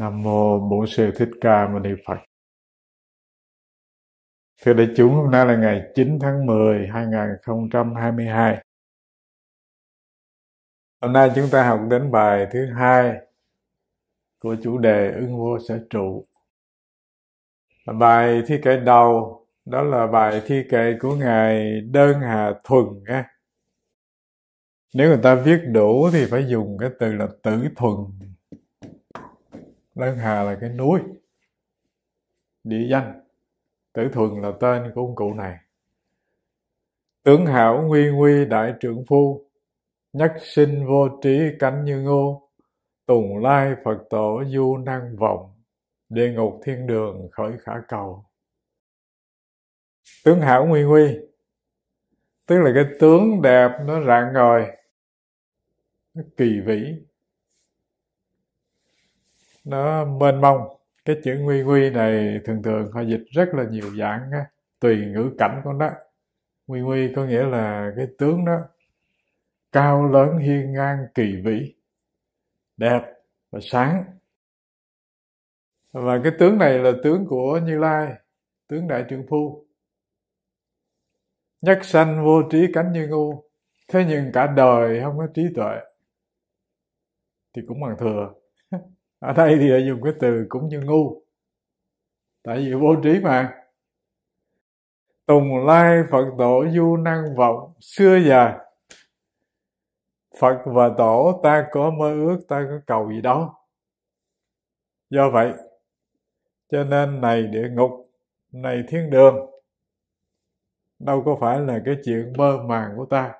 Nam Mô Bổn Sư Thích Ca Mâu Ni Phật Thưa đại chúng, hôm nay là ngày 9 tháng 10, 2022. Hôm nay chúng ta học đến bài thứ hai của chủ đề ưng vô sở trụ. Bài thi kệ đầu, đó là bài thi kệ của Ngài Đơn Hà Thuần. Nếu người ta viết đủ thì phải dùng cái từ là tử thuần Lân Hà là cái núi địa danh Tử Thuần là tên của ông cụ này Tướng hảo nguy nguy đại trưởng phu Nhất sinh vô trí cánh như ngô Tùng lai Phật tổ du năng vọng Địa ngục thiên đường khởi khả cầu Tướng hảo nguy nguy Tức là cái tướng đẹp nó rạng ngời Nó kỳ vĩ nó mênh mông cái chữ nguy nguy này thường thường họ dịch rất là nhiều dạng á, tùy ngữ cảnh của nó nguy nguy có nghĩa là cái tướng đó cao lớn hiên ngang kỳ vĩ đẹp và sáng và cái tướng này là tướng của như lai tướng đại trưởng phu nhất sanh vô trí cánh như ngu thế nhưng cả đời không có trí tuệ thì cũng bằng thừa ở đây thì dùng cái từ cũng như ngu tại vì vô trí mà tùng lai phật tổ du năng vọng xưa giờ phật và tổ ta có mơ ước ta có cầu gì đó, do vậy cho nên này địa ngục này thiên đường đâu có phải là cái chuyện mơ màng của ta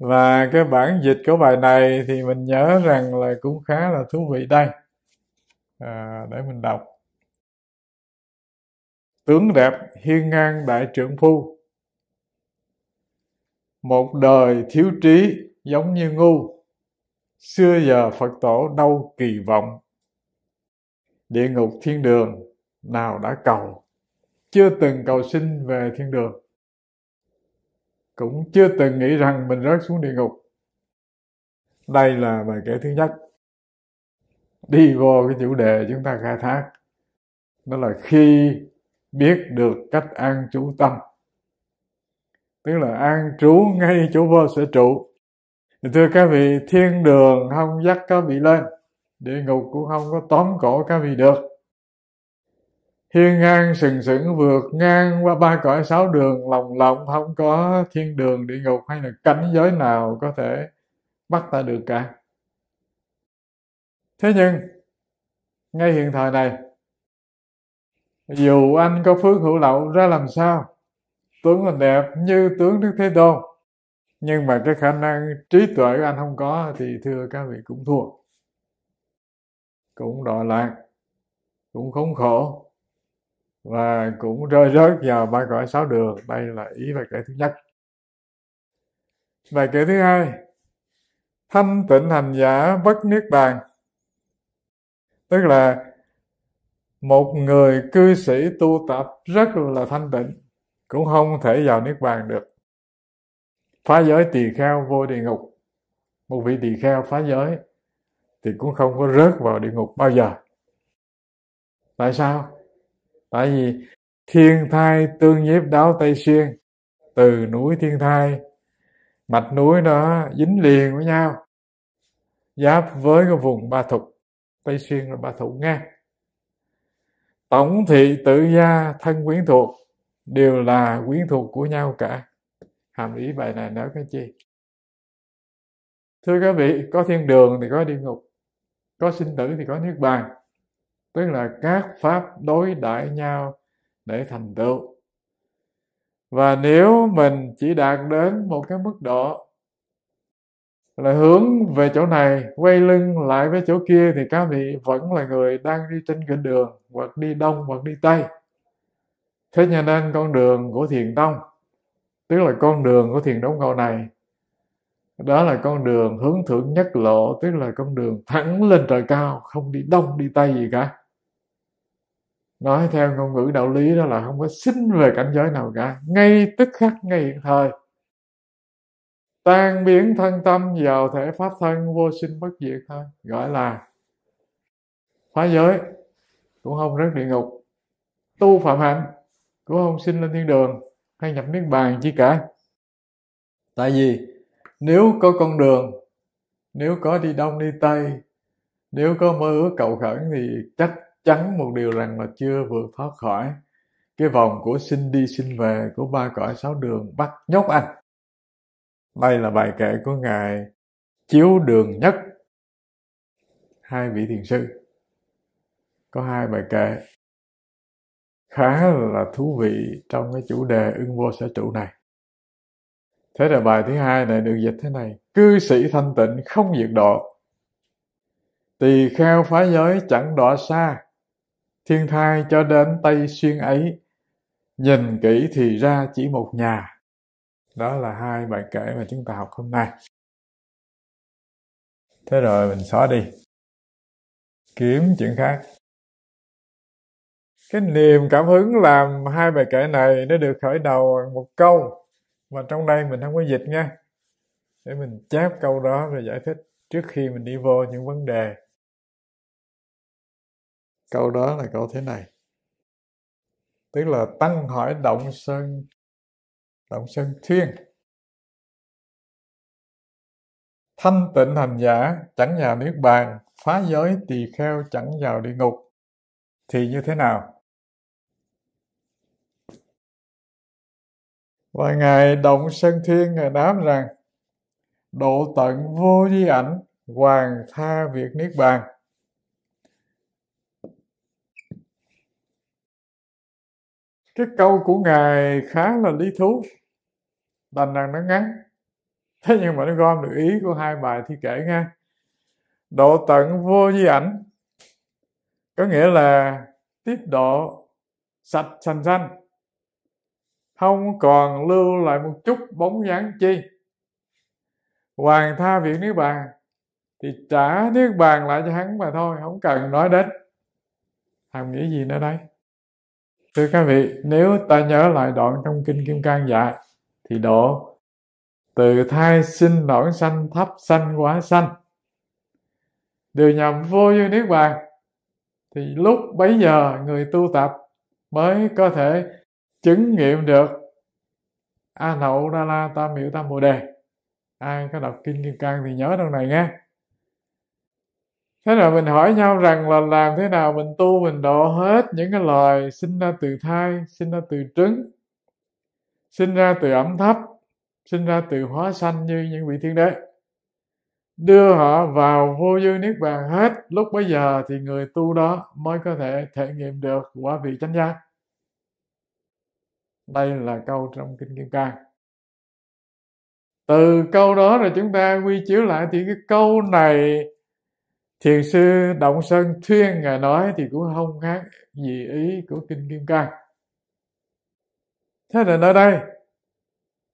và cái bản dịch của bài này thì mình nhớ rằng là cũng khá là thú vị đây à, để mình đọc tướng đẹp hiên ngang đại trưởng phu một đời thiếu trí giống như ngu xưa giờ phật tổ đâu kỳ vọng địa ngục thiên đường nào đã cầu chưa từng cầu sinh về thiên đường cũng chưa từng nghĩ rằng mình rớt xuống địa ngục đây là bài kể thứ nhất đi vô cái chủ đề chúng ta khai thác đó là khi biết được cách an trú tâm tức là an trú ngay chỗ vô sở trụ thưa các vị thiên đường không dắt các vị lên địa ngục cũng không có tóm cổ các vị được hiên ngang sừng sững vượt ngang qua ba cõi sáu đường lòng lộng không có thiên đường địa ngục hay là cảnh giới nào có thể bắt ta được cả thế nhưng ngay hiện thời này dù anh có phước hữu lậu ra làm sao tướng là đẹp như tướng đức thế tôn nhưng mà cái khả năng trí tuệ của anh không có thì thưa các vị cũng thua cũng đọa lạc cũng khốn khổ và cũng rơi rớt vào ba cõi sáu đường đây là ý bài kệ thứ nhất bài kệ thứ hai thanh tịnh hành giả bất niết bàn tức là một người cư sĩ tu tập rất là thanh tịnh cũng không thể vào niết bàn được phá giới tỳ kheo vô địa ngục một vị tỳ kheo phá giới thì cũng không có rớt vào địa ngục bao giờ tại sao tại vì thiên thai tương nhiếp đáo tây xuyên từ núi thiên thai mạch núi đó dính liền với nhau giáp với cái vùng ba thục tây xuyên là ba thục ngang tổng thị tự gia thân quyến thuộc đều là quyến thuộc của nhau cả hàm ý bài này nói cái chi thưa các vị có thiên đường thì có địa ngục có sinh tử thì có niết bàn tức là các pháp đối đãi nhau để thành tựu và nếu mình chỉ đạt đến một cái mức độ là hướng về chỗ này quay lưng lại với chỗ kia thì các vị vẫn là người đang đi trên cái đường hoặc đi đông hoặc đi tây thế cho nên con đường của thiền tông tức là con đường của thiền đóng cầu này đó là con đường hướng thượng nhất lộ tức là con đường thẳng lên trời cao không đi đông đi tây gì cả nói theo ngôn ngữ đạo lý đó là không có xin về cảnh giới nào cả ngay tức khắc ngay thời tan biến thân tâm vào thể pháp thân vô sinh bất diệt thôi gọi là phá giới cũng không rớt địa ngục tu phạm hạnh cũng không sinh lên thiên đường hay nhập niết bàn chi cả tại vì nếu có con đường nếu có đi đông đi tây nếu có mơ ước cầu khẩn thì chắc chắn một điều rằng là chưa vượt thoát khỏi cái vòng của sinh đi sinh về của ba cõi sáu đường bắt nhốt anh đây là bài kể của ngài chiếu đường nhất hai vị thiền sư có hai bài kể khá là thú vị trong cái chủ đề ưng vô sở trụ này thế là bài thứ hai này được dịch thế này cư sĩ thanh tịnh không diệt độ tỳ kheo phá giới chẳng đọa xa thiên thai cho đến Tây Xuyên ấy. Nhìn kỹ thì ra chỉ một nhà. Đó là hai bài kể mà chúng ta học hôm nay. Thế rồi mình xóa đi. Kiếm chuyện khác. Cái niềm cảm hứng làm hai bài kể này nó được khởi đầu một câu mà trong đây mình không có dịch nha. Để mình chép câu đó rồi giải thích trước khi mình đi vô những vấn đề câu đó là câu thế này tức là tăng hỏi động sơn động sơn thiên, thanh tịnh hành giả chẳng vào niết bàn phá giới tỳ kheo chẳng vào địa ngục thì như thế nào và ngài động sơn thiên ngài đáp rằng độ tận vô di ảnh hoàng tha việc niết bàn cái câu của ngài khá là lý thú đành rằng nó ngắn thế nhưng mà nó gom được ý của hai bài thi kể nghe, độ tận vô di ảnh có nghĩa là tiếp độ sạch sành xanh không còn lưu lại một chút bóng dáng chi hoàng tha viện nước bàn thì trả nước bàn lại cho hắn mà thôi không cần nói đến thằng nghĩ gì nữa đây Thưa các vị, nếu ta nhớ lại đoạn trong Kinh Kim Cang dạy, thì độ từ thai sinh đoạn sanh thấp sanh quá sanh đều nhằm vô như niết bàn thì lúc bấy giờ người tu tập mới có thể chứng nghiệm được a nậu đa la tam miệu tam bồ đề ai có đọc kinh kim cang thì nhớ đoạn này nghe thế là mình hỏi nhau rằng là làm thế nào mình tu mình độ hết những cái loài sinh ra từ thai sinh ra từ trứng sinh ra từ ẩm thấp sinh ra từ hóa sanh như những vị thiên đế đưa họ vào vô dư niết bàn hết lúc bấy giờ thì người tu đó mới có thể thể nghiệm được quả vị chánh giác đây là câu trong kinh kim cang từ câu đó rồi chúng ta quy chiếu lại thì cái câu này thiền sư động sơn thuyên ngài nói thì cũng không khác gì ý của kinh kim cang thế là nơi đây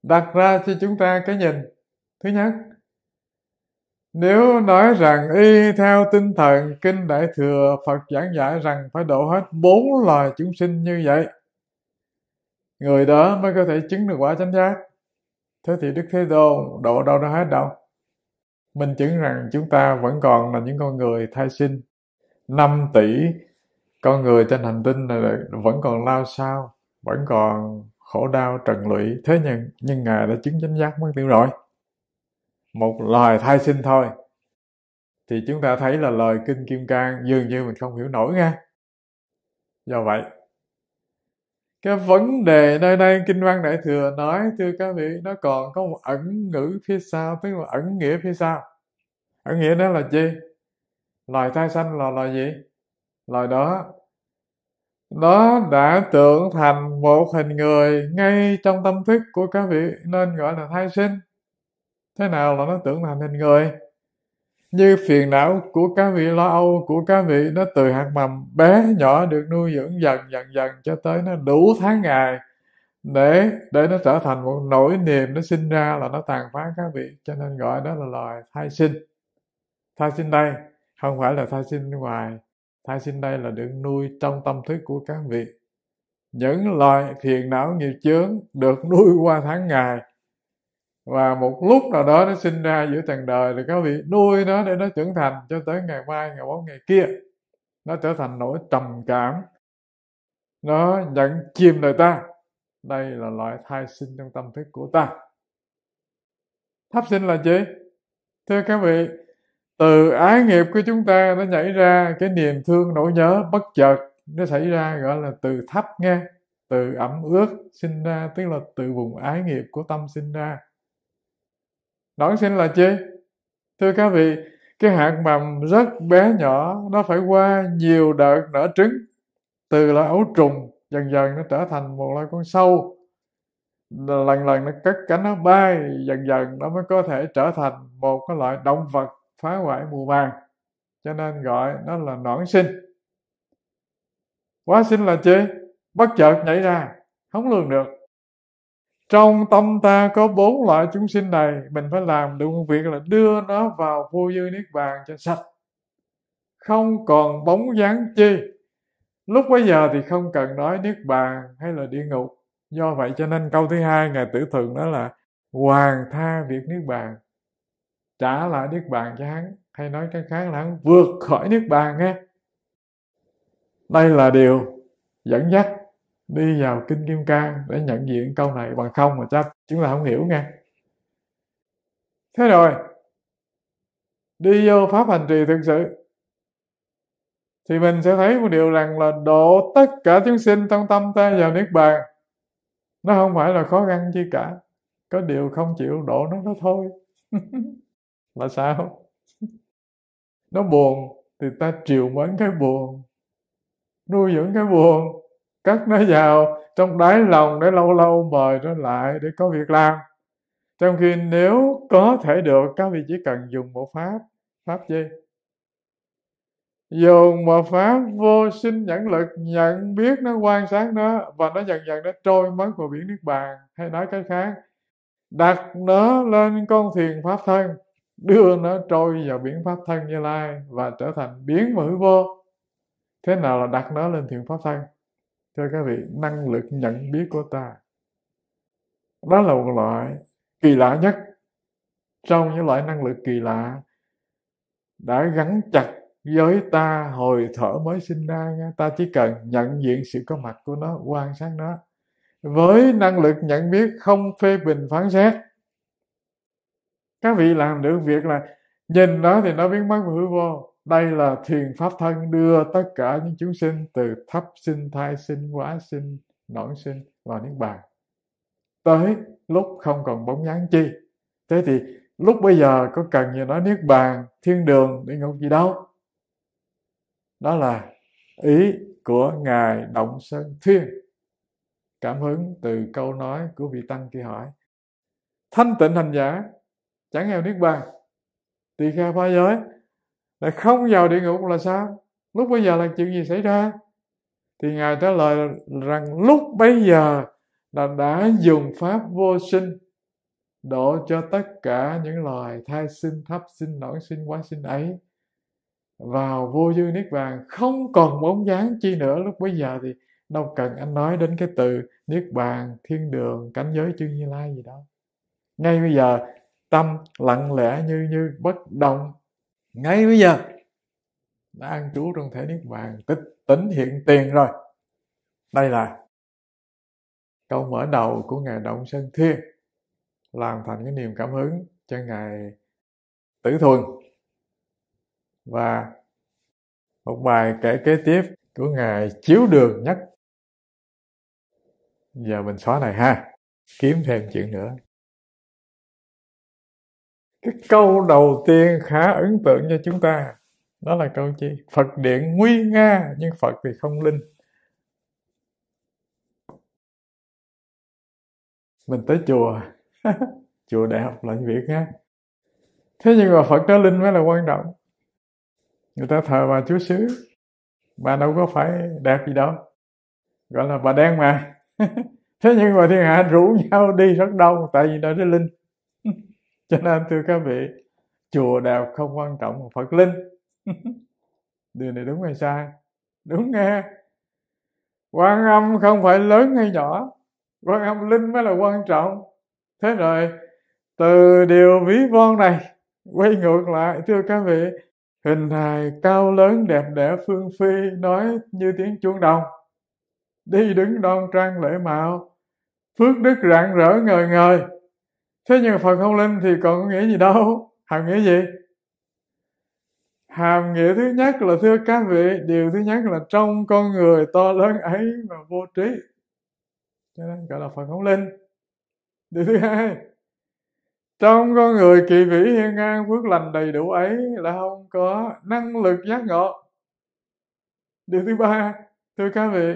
đặt ra cho chúng ta cái nhìn thứ nhất nếu nói rằng y theo tinh thần kinh đại thừa phật giảng giải rằng phải độ hết bốn loài chúng sinh như vậy người đó mới có thể chứng được quả chánh giác thế thì đức thế tôn độ đâu ra hết đâu minh chứng rằng chúng ta vẫn còn là những con người thai sinh 5 tỷ con người trên hành tinh này vẫn còn lao sao vẫn còn khổ đau trần lụy thế nhưng nhưng ngài đã chứng chánh giác mất tiêu rồi một loài thai sinh thôi thì chúng ta thấy là lời kinh kim cang dường như mình không hiểu nổi nghe do vậy cái vấn đề nơi đây kinh văn đại thừa nói thưa các vị nó còn có một ẩn ngữ phía sau tức là ẩn nghĩa phía sau ẩn nghĩa đó là gì loài thai sanh là loài gì loài đó nó đã tưởng thành một hình người ngay trong tâm thức của các vị nên gọi là thai sinh thế nào là nó tưởng thành hình người như phiền não của cá vị lo âu của cá vị nó từ hạt mầm bé nhỏ được nuôi dưỡng dần dần dần cho tới nó đủ tháng ngày để để nó trở thành một nỗi niềm nó sinh ra là nó tàn phá cá vị cho nên gọi đó là loài thai sinh thai sinh đây không phải là thai sinh ngoài thai sinh đây là được nuôi trong tâm thức của cá vị những loài phiền não nghiệp chướng được nuôi qua tháng ngày và một lúc nào đó nó sinh ra giữa trần đời thì các vị nuôi nó để nó trưởng thành cho tới ngày mai ngày bốn ngày kia nó trở thành nỗi trầm cảm nó nhận chìm đời ta đây là loại thai sinh trong tâm thức của ta thấp sinh là gì thưa các vị từ ái nghiệp của chúng ta nó nhảy ra cái niềm thương nỗi nhớ bất chợt nó xảy ra gọi là từ thấp nghe từ ẩm ướt sinh ra tức là từ vùng ái nghiệp của tâm sinh ra Đoạn sinh là chi? Thưa các vị, cái hạt mầm rất bé nhỏ, nó phải qua nhiều đợt nở trứng. Từ là ấu trùng, dần dần nó trở thành một loài con sâu. Lần lần nó cất cánh nó bay, dần dần nó mới có thể trở thành một cái loại động vật phá hoại mùa màng. Cho nên gọi nó là noãn sinh. Quá sinh là chi? Bất chợt nhảy ra, không lường được trong tâm ta có bốn loại chúng sinh này mình phải làm được một việc là đưa nó vào vô dư niết bàn cho sạch không còn bóng dáng chi lúc bấy giờ thì không cần nói niết bàn hay là địa ngục do vậy cho nên câu thứ hai ngài tử thường đó là hoàng tha việc niết bàn trả lại niết bàn cho hắn hay nói cái khác là hắn vượt khỏi niết bàn nghe đây là điều dẫn dắt đi vào kinh kim cang để nhận diện câu này bằng không mà chắc chúng ta không hiểu nghe thế rồi đi vô pháp hành trì thực sự thì mình sẽ thấy một điều rằng là độ tất cả chúng sinh trong tâm ta vào niết bàn nó không phải là khó khăn chi cả có điều không chịu độ nó nó thôi là sao nó buồn thì ta chịu mến cái buồn nuôi dưỡng cái buồn cất nó vào trong đáy lòng để lâu lâu mời nó lại để có việc làm trong khi nếu có thể được các vị chỉ cần dùng một pháp pháp gì dùng một pháp vô sinh nhẫn lực nhận biết nó quan sát nó và nó dần dần nó trôi mất vào biển nước bàn hay nói cái khác đặt nó lên con thuyền pháp thân đưa nó trôi vào biển pháp thân như lai và trở thành biến và hư vô thế nào là đặt nó lên thuyền pháp thân Thưa các vị, năng lực nhận biết của ta đó là một loại kỳ lạ nhất trong những loại năng lực kỳ lạ đã gắn chặt với ta hồi thở mới sinh ra nha. ta chỉ cần nhận diện sự có mặt của nó quan sát nó với năng lực nhận biết không phê bình phán xét các vị làm được việc là nhìn nó thì nó biến mất hư vô đây là thiền pháp thân đưa tất cả những chúng sinh từ thấp sinh thai sinh quá sinh nõn sinh vào niết bàn tới lúc không còn bóng dáng chi thế thì lúc bây giờ có cần gì nói niết bàn thiên đường địa ngục gì đâu đó là ý của ngài động sơn thiên cảm hứng từ câu nói của vị tăng kia hỏi thanh tịnh hành giả chẳng nghèo niết bàn tỳ kha phá giới lại không vào địa ngục là sao lúc bây giờ là chuyện gì xảy ra thì ngài trả lời rằng lúc bây giờ là đã dùng pháp vô sinh độ cho tất cả những loài thai sinh thấp sinh nổi sinh quá sinh ấy vào vô dư niết bàn không còn bóng dáng chi nữa lúc bây giờ thì đâu cần anh nói đến cái từ niết bàn thiên đường cảnh giới chư như lai gì đó ngay bây giờ tâm lặng lẽ như như bất động ngay bây giờ đã an trú trong thể niết bàn tích tính hiện tiền rồi đây là câu mở đầu của ngài động sơn thiên làm thành cái niềm cảm hứng cho ngài tử thuần và một bài kể kế tiếp của ngài chiếu đường nhất giờ mình xóa này ha kiếm thêm chuyện nữa cái câu đầu tiên khá ấn tượng cho chúng ta đó là câu chi phật điện nguy nga nhưng phật thì không linh mình tới chùa chùa đại học là việc ha thế nhưng mà phật đó linh mới là quan trọng người ta thờ bà chúa xứ bà đâu có phải đẹp gì đâu gọi là bà đen mà thế nhưng mà thiên hạ rủ nhau đi rất đông tại vì đó là linh cho nên thưa các vị chùa đạo không quan trọng bằng phật linh điều này đúng hay sai đúng nghe quan âm không phải lớn hay nhỏ quan âm linh mới là quan trọng thế rồi từ điều ví von này quay ngược lại thưa các vị hình hài cao lớn đẹp đẽ phương phi nói như tiếng chuông đồng đi đứng đoan trang lễ mạo phước đức rạng rỡ ngời ngời thế nhưng phần không linh thì còn có nghĩa gì đâu hàm nghĩa gì hàm nghĩa thứ nhất là thưa các vị điều thứ nhất là trong con người to lớn ấy mà vô trí cho nên gọi là phần không linh điều thứ hai trong con người kỳ vĩ hiên ngang phước lành đầy đủ ấy là không có năng lực giác ngộ điều thứ ba thưa các vị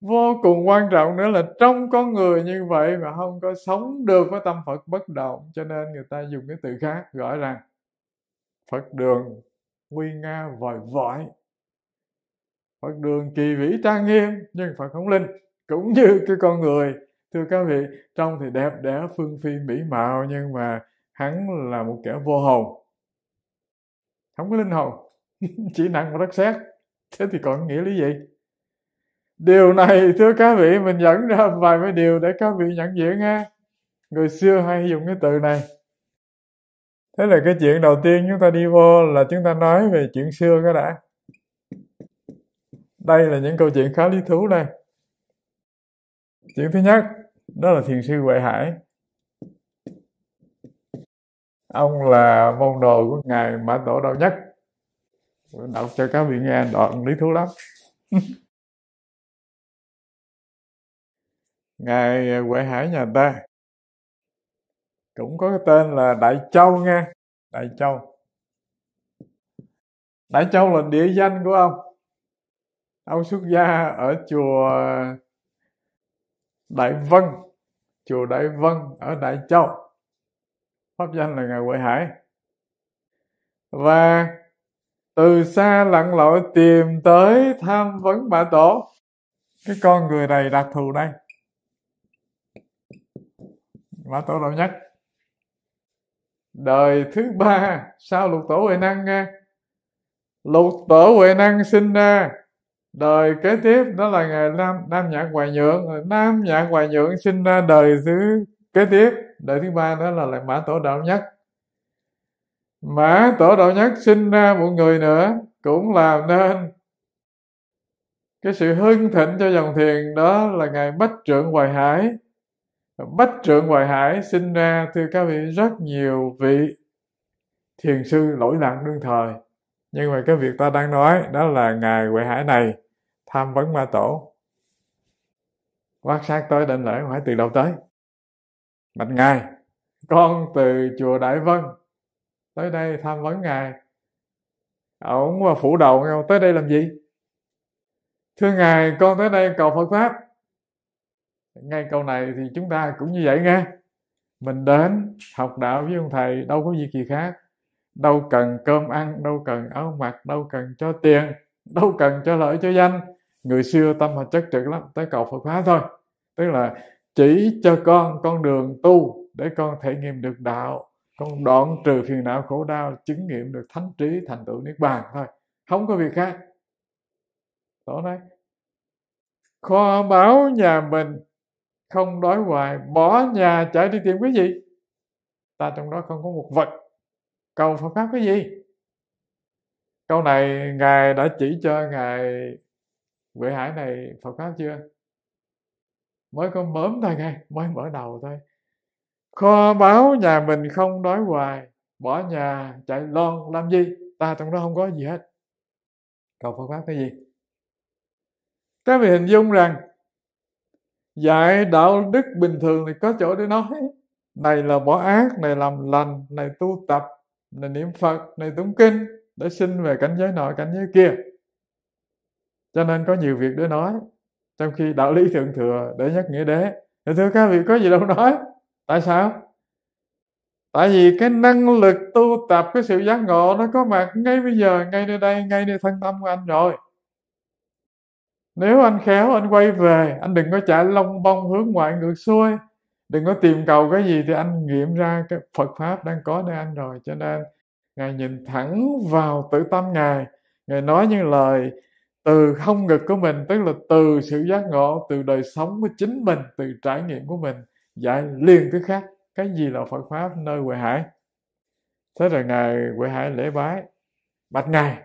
vô cùng quan trọng nữa là trong con người như vậy mà không có sống được với tâm phật bất động cho nên người ta dùng cái từ khác gọi rằng phật đường nguy nga vòi vọi phật đường kỳ vĩ trang nghiêm nhưng phật không linh cũng như cái con người thưa các vị trong thì đẹp đẽ phương phi mỹ mạo nhưng mà hắn là một kẻ vô hồn không có linh hồn chỉ nặng và đất sét thế thì còn nghĩa lý gì điều này thưa các vị mình dẫn ra vài mấy điều để các vị nhận diện nghe người xưa hay dùng cái từ này thế là cái chuyện đầu tiên chúng ta đi vô là chúng ta nói về chuyện xưa cái đã đây là những câu chuyện khá lý thú đây chuyện thứ nhất đó là thiền sư huệ hải ông là môn đồ của ngài mã tổ đạo nhất đọc cho các vị nghe đoạn lý thú lắm ngài huệ à, hải nhà ta cũng có cái tên là đại châu nghe đại châu đại châu là địa danh của ông ông xuất gia ở chùa đại vân chùa đại vân ở đại châu pháp danh là ngài huệ hải và từ xa lặn lội tìm tới tham vấn bà tổ cái con người này đặc thù đây mã tổ đạo nhất đời thứ ba sau lục tổ huệ năng nghe lục tổ huệ năng sinh ra đời kế tiếp đó là ngày nam nam nhạc hoài nhượng nam nhạc hoài nhượng sinh ra đời thứ kế tiếp đời thứ ba đó là lại mã tổ đạo nhất mã tổ đạo nhất sinh ra một người nữa cũng làm nên cái sự hưng thịnh cho dòng thiền đó là ngài bách trượng hoài hải bách trượng hoài hải sinh ra thưa các vị rất nhiều vị thiền sư lỗi lạc đương thời nhưng mà cái việc ta đang nói đó là ngài huệ hải này tham vấn ma tổ quan sát tới đến lễ hỏi từ đâu tới bạch ngài con từ chùa đại vân tới đây tham vấn ngài ổng phủ đầu nhau tới đây làm gì thưa ngài con tới đây cầu phật pháp ngay câu này thì chúng ta cũng như vậy nghe mình đến học đạo với ông thầy đâu có việc gì khác đâu cần cơm ăn đâu cần áo mặc đâu cần cho tiền đâu cần cho lợi cho danh người xưa tâm họ chất trực lắm tới cầu Phật pháp thôi tức là chỉ cho con con đường tu để con thể nghiệm được đạo con đoạn trừ phiền não khổ đau chứng nghiệm được thánh trí thành tựu niết bàn thôi không có việc khác đó đấy kho báo nhà mình không đói hoài bỏ nhà chạy đi tìm cái gì ta trong đó không có một vật cầu Phật pháp cái gì câu này ngài đã chỉ cho ngài Vệ hải này Phật pháp chưa mới có mớm thôi ngay mới mở đầu thôi kho báo nhà mình không đói hoài bỏ nhà chạy lon làm gì ta trong đó không có gì hết cầu Phật pháp cái gì các vị hình dung rằng dạy đạo đức bình thường thì có chỗ để nói này là bỏ ác này làm lành này tu tập này niệm phật này tụng kinh để sinh về cảnh giới nội cảnh giới kia cho nên có nhiều việc để nói trong khi đạo lý thượng thừa để nhắc nghĩa đế thì thưa các vị có gì đâu nói tại sao tại vì cái năng lực tu tập cái sự giác ngộ nó có mặt ngay bây giờ ngay nơi đây ngay nơi thân tâm của anh rồi nếu anh khéo anh quay về anh đừng có trả lông bông hướng ngoại ngược xuôi đừng có tìm cầu cái gì thì anh nghiệm ra cái phật pháp đang có nơi anh rồi cho nên ngài nhìn thẳng vào tự tâm ngài ngài nói những lời từ không ngực của mình tức là từ sự giác ngộ từ đời sống của chính mình từ trải nghiệm của mình dạy liền thứ khác cái gì là phật pháp nơi huệ hải thế rồi ngài huệ hải lễ bái bạch ngài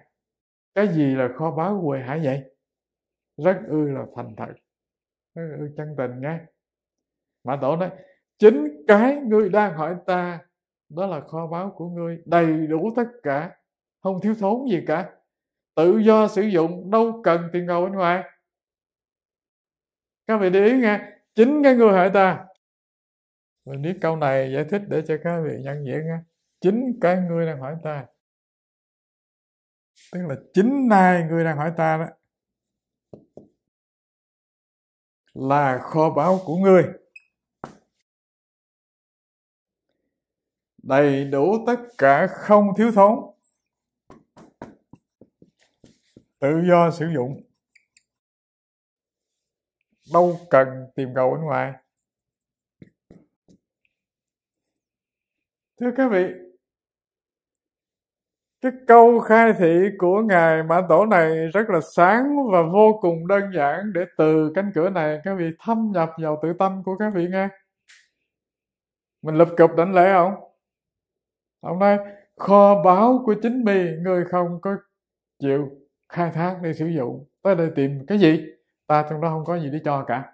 cái gì là kho báu huệ hải vậy rất ư là thành thật rất ư chân tình nghe. mà tổ nói chính cái ngươi đang hỏi ta đó là kho báu của ngươi đầy đủ tất cả không thiếu thốn gì cả tự do sử dụng đâu cần tiền ngầu bên ngoài các vị để ý nghe chính cái người hỏi ta mình biết câu này giải thích để cho các vị nhận diện nghe chính cái người đang hỏi ta tức là chính nay người đang hỏi ta đó là kho báu của ngươi đầy đủ tất cả không thiếu thốn tự do sử dụng đâu cần tìm cầu bên ngoài thưa các vị cái câu khai thị của ngài mã tổ này rất là sáng và vô cùng đơn giản để từ cánh cửa này các vị thâm nhập vào tự tâm của các vị nghe mình lập cập đánh lễ không hôm nay kho báu của chính mình người không có chịu khai thác để sử dụng tới đây tìm cái gì ta trong đó không có gì để cho cả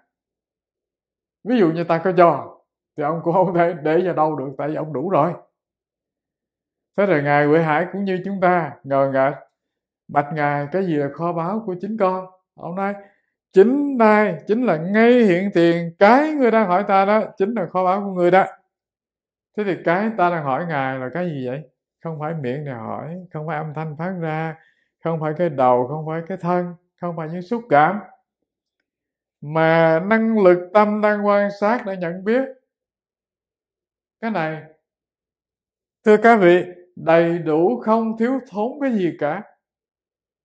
ví dụ như ta có cho thì ông cũng không thể để vào đâu được tại vì ông đủ rồi thế rồi ngài huệ hải cũng như chúng ta ngờ ngợ bạch ngài cái gì là kho báu của chính con hôm nay chính nay chính là ngay hiện tiền cái người đang hỏi ta đó chính là kho báu của người đó thế thì cái ta đang hỏi ngài là cái gì vậy không phải miệng này hỏi không phải âm thanh phát ra không phải cái đầu không phải cái thân không phải những xúc cảm mà năng lực tâm đang quan sát đã nhận biết cái này thưa các vị đầy đủ không thiếu thốn cái gì cả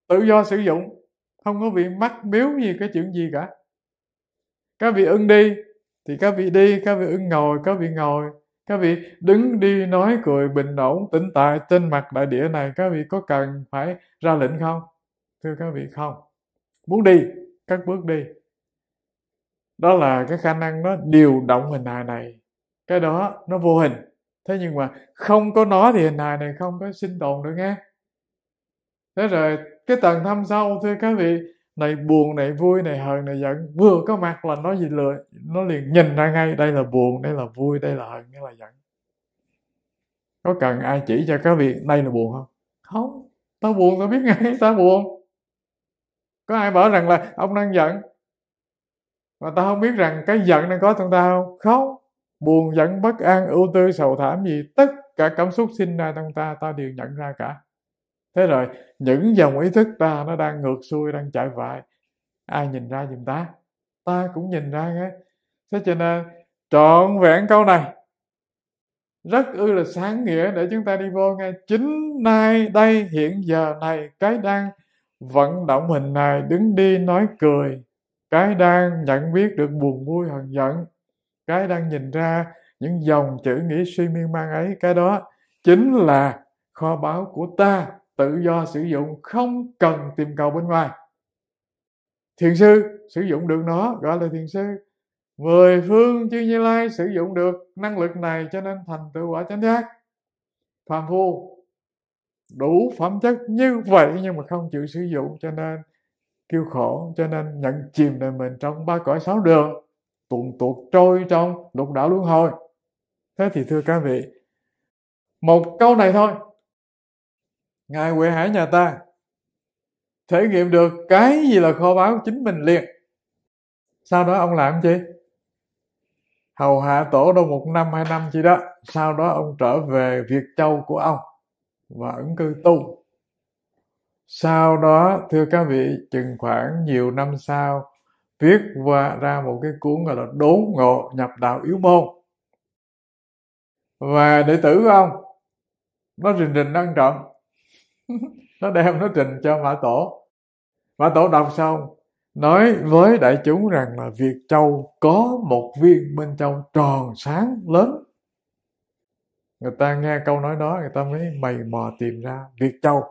tự do sử dụng không có bị mắc miếu gì cái chuyện gì cả các vị ưng đi thì các vị đi các vị ưng ngồi các vị ngồi các vị đứng đi nói cười bình ổn tĩnh tại trên mặt đại địa này các vị có cần phải ra lệnh không thưa các vị không muốn đi các bước đi đó là cái khả năng nó điều động hình hài này cái đó nó vô hình thế nhưng mà không có nó thì hình hài này không có sinh tồn được nghe thế rồi cái tầng thâm sâu thưa các vị này buồn này vui này hờn này giận vừa có mặt là nó gì lừa nó liền nhìn ra ngay đây là buồn đây là vui đây là hờn đây là giận có cần ai chỉ cho các vị đây là buồn không không tao buồn tao biết ngay tao buồn có ai bảo rằng là ông đang giận mà tao không biết rằng cái giận đang có trong tao không buồn giận bất an ưu tư sầu thảm gì tất cả cảm xúc sinh ra trong ta ta đều nhận ra cả thế rồi những dòng ý thức ta nó đang ngược xuôi đang chạy vại ai nhìn ra giùm ta ta cũng nhìn ra nghe thế cho nên trọn vẹn câu này rất ư là sáng nghĩa để chúng ta đi vô ngay chính nay đây hiện giờ này cái đang vận động hình này đứng đi nói cười cái đang nhận biết được buồn vui hờn giận cái đang nhìn ra những dòng chữ nghĩ suy miên man ấy cái đó chính là kho báu của ta tự do sử dụng không cần tìm cầu bên ngoài thiền sư sử dụng được nó gọi là thiền sư mười phương chư như lai sử dụng được năng lực này cho nên thành tựu quả chánh giác phàm phu đủ phẩm chất như vậy nhưng mà không chịu sử dụng cho nên kêu khổ cho nên nhận chìm đời mình trong ba cõi sáu đường tuột tuột trôi trong lục đạo luân hồi thế thì thưa các vị một câu này thôi ngài huệ hải nhà ta thể nghiệm được cái gì là kho báo chính mình liền sau đó ông làm gì hầu hạ tổ đâu một năm hai năm chỉ đó sau đó ông trở về việt châu của ông và ứng cư tu sau đó thưa các vị chừng khoảng nhiều năm sau viết và ra một cái cuốn gọi là đốn ngộ nhập đạo yếu môn và đệ tử của ông nó rình rình năng trọng nó đem nó trình cho mã tổ mã tổ đọc xong nói với đại chúng rằng là Việt Châu có một viên Minh Châu tròn sáng lớn. Người ta nghe câu nói đó người ta mới mày mò tìm ra Việt Châu.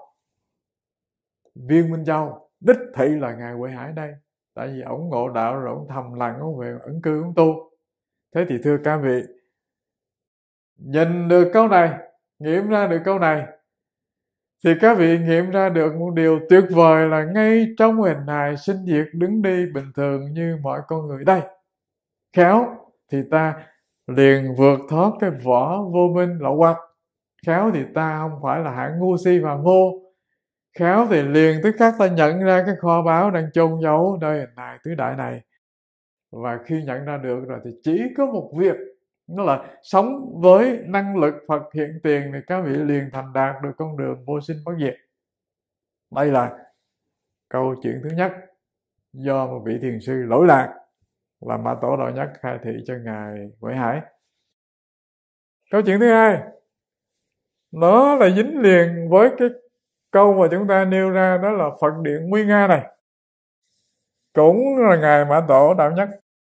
Viên Minh Châu đích thị là Ngài Huệ Hải đây tại vì ổng ngộ đạo rồi ổng thầm lặng ổng về ẩn cư ổng tu thế thì thưa các vị nhìn được câu này nghiệm ra được câu này thì các vị nghiệm ra được một điều tuyệt vời là ngay trong hình hài sinh diệt đứng đi bình thường như mọi con người đây khéo thì ta liền vượt thoát cái vỏ vô minh lậu hoặc khéo thì ta không phải là hạng ngu si và ngu khéo thì liền tức khắc ta nhận ra cái kho báo đang chôn giấu nơi hình hài tứ đại này và khi nhận ra được rồi thì chỉ có một việc nó là sống với năng lực Phật hiện tiền thì các vị liền thành đạt được con đường vô sinh bất diệt đây là câu chuyện thứ nhất do một vị thiền sư lỗi lạc là mã tổ đạo nhất khai thị cho ngài Quế Hải câu chuyện thứ hai nó là dính liền với cái câu mà chúng ta nêu ra đó là phật điện nguy nga này cũng là ngài mã tổ đạo nhất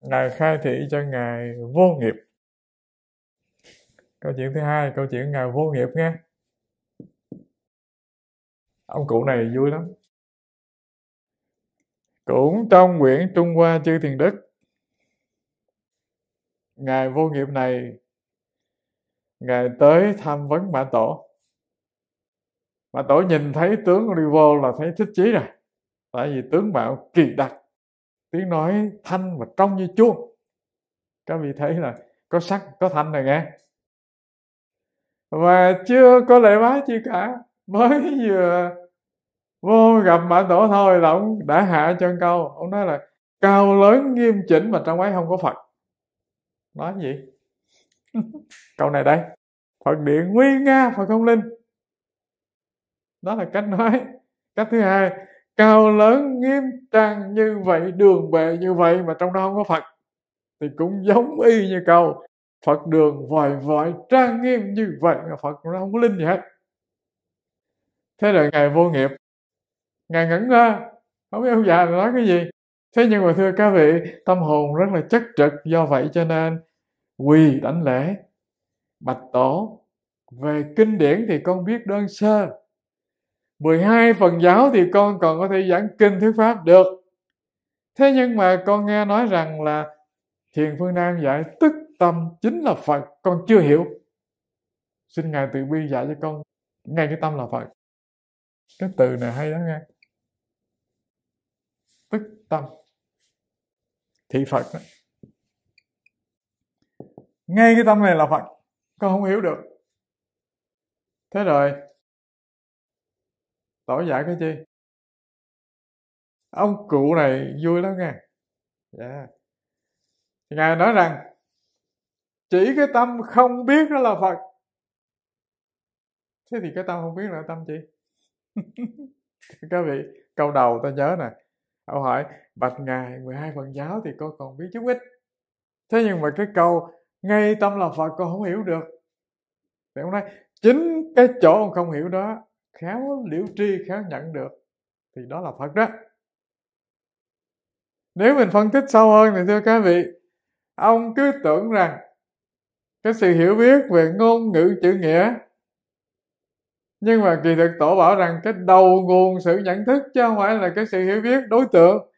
ngài khai thị cho ngài vô nghiệp câu chuyện thứ hai câu chuyện ngài vô nghiệp nghe ông cụ này vui lắm cũng trong quyển trung hoa chư thiền đức ngài vô nghiệp này ngài tới tham vấn mã tổ mà tổ nhìn thấy tướng đi là thấy thích chí rồi tại vì tướng mạo kỳ đặc tiếng nói thanh và trong như chuông các vị thấy là có sắc có thanh rồi nghe và chưa có lễ bái chi cả mới vừa vô gặp bà tổ thôi là ông đã hạ chân câu ông nói là cao lớn nghiêm chỉnh mà trong ấy không có phật nói gì câu này đây phật điện nguyên nga phật không linh đó là cách nói cách thứ hai cao lớn nghiêm trang như vậy đường bệ như vậy mà trong đó không có phật thì cũng giống y như câu phật đường vòi vòi trang nghiêm như vậy mà phật nó không có linh gì hết thế là ngài vô nghiệp ngài ngẩn ra không biết ông già nói cái gì thế nhưng mà thưa các vị tâm hồn rất là chất trực do vậy cho nên quỳ đảnh lễ bạch tổ về kinh điển thì con biết đơn sơ 12 phần giáo thì con còn có thể giảng kinh thuyết pháp được thế nhưng mà con nghe nói rằng là thiền phương nam dạy tức tâm chính là phật con chưa hiểu xin ngài từ bi dạy cho con ngay cái tâm là phật cái từ này hay đó nghe tức tâm thị phật đó. ngay cái tâm này là phật con không hiểu được thế rồi đổi giải cái chi ông cụ này vui lắm nghe yeah. Dạ. ngài nói rằng chỉ cái tâm không biết đó là phật thế thì cái tâm không biết là tâm gì các vị câu đầu ta nhớ nè ông hỏi bạch ngài 12 phần giáo thì con còn biết chút ít thế nhưng mà cái câu ngay tâm là phật con không hiểu được thì ông nói chính cái chỗ ông không hiểu đó khéo liễu tri khéo nhận được thì đó là phật đó nếu mình phân tích sâu hơn thì thưa các vị ông cứ tưởng rằng cái sự hiểu biết về ngôn ngữ chữ nghĩa nhưng mà kỳ thực tổ bảo rằng cái đầu nguồn sự nhận thức chứ không phải là cái sự hiểu biết đối tượng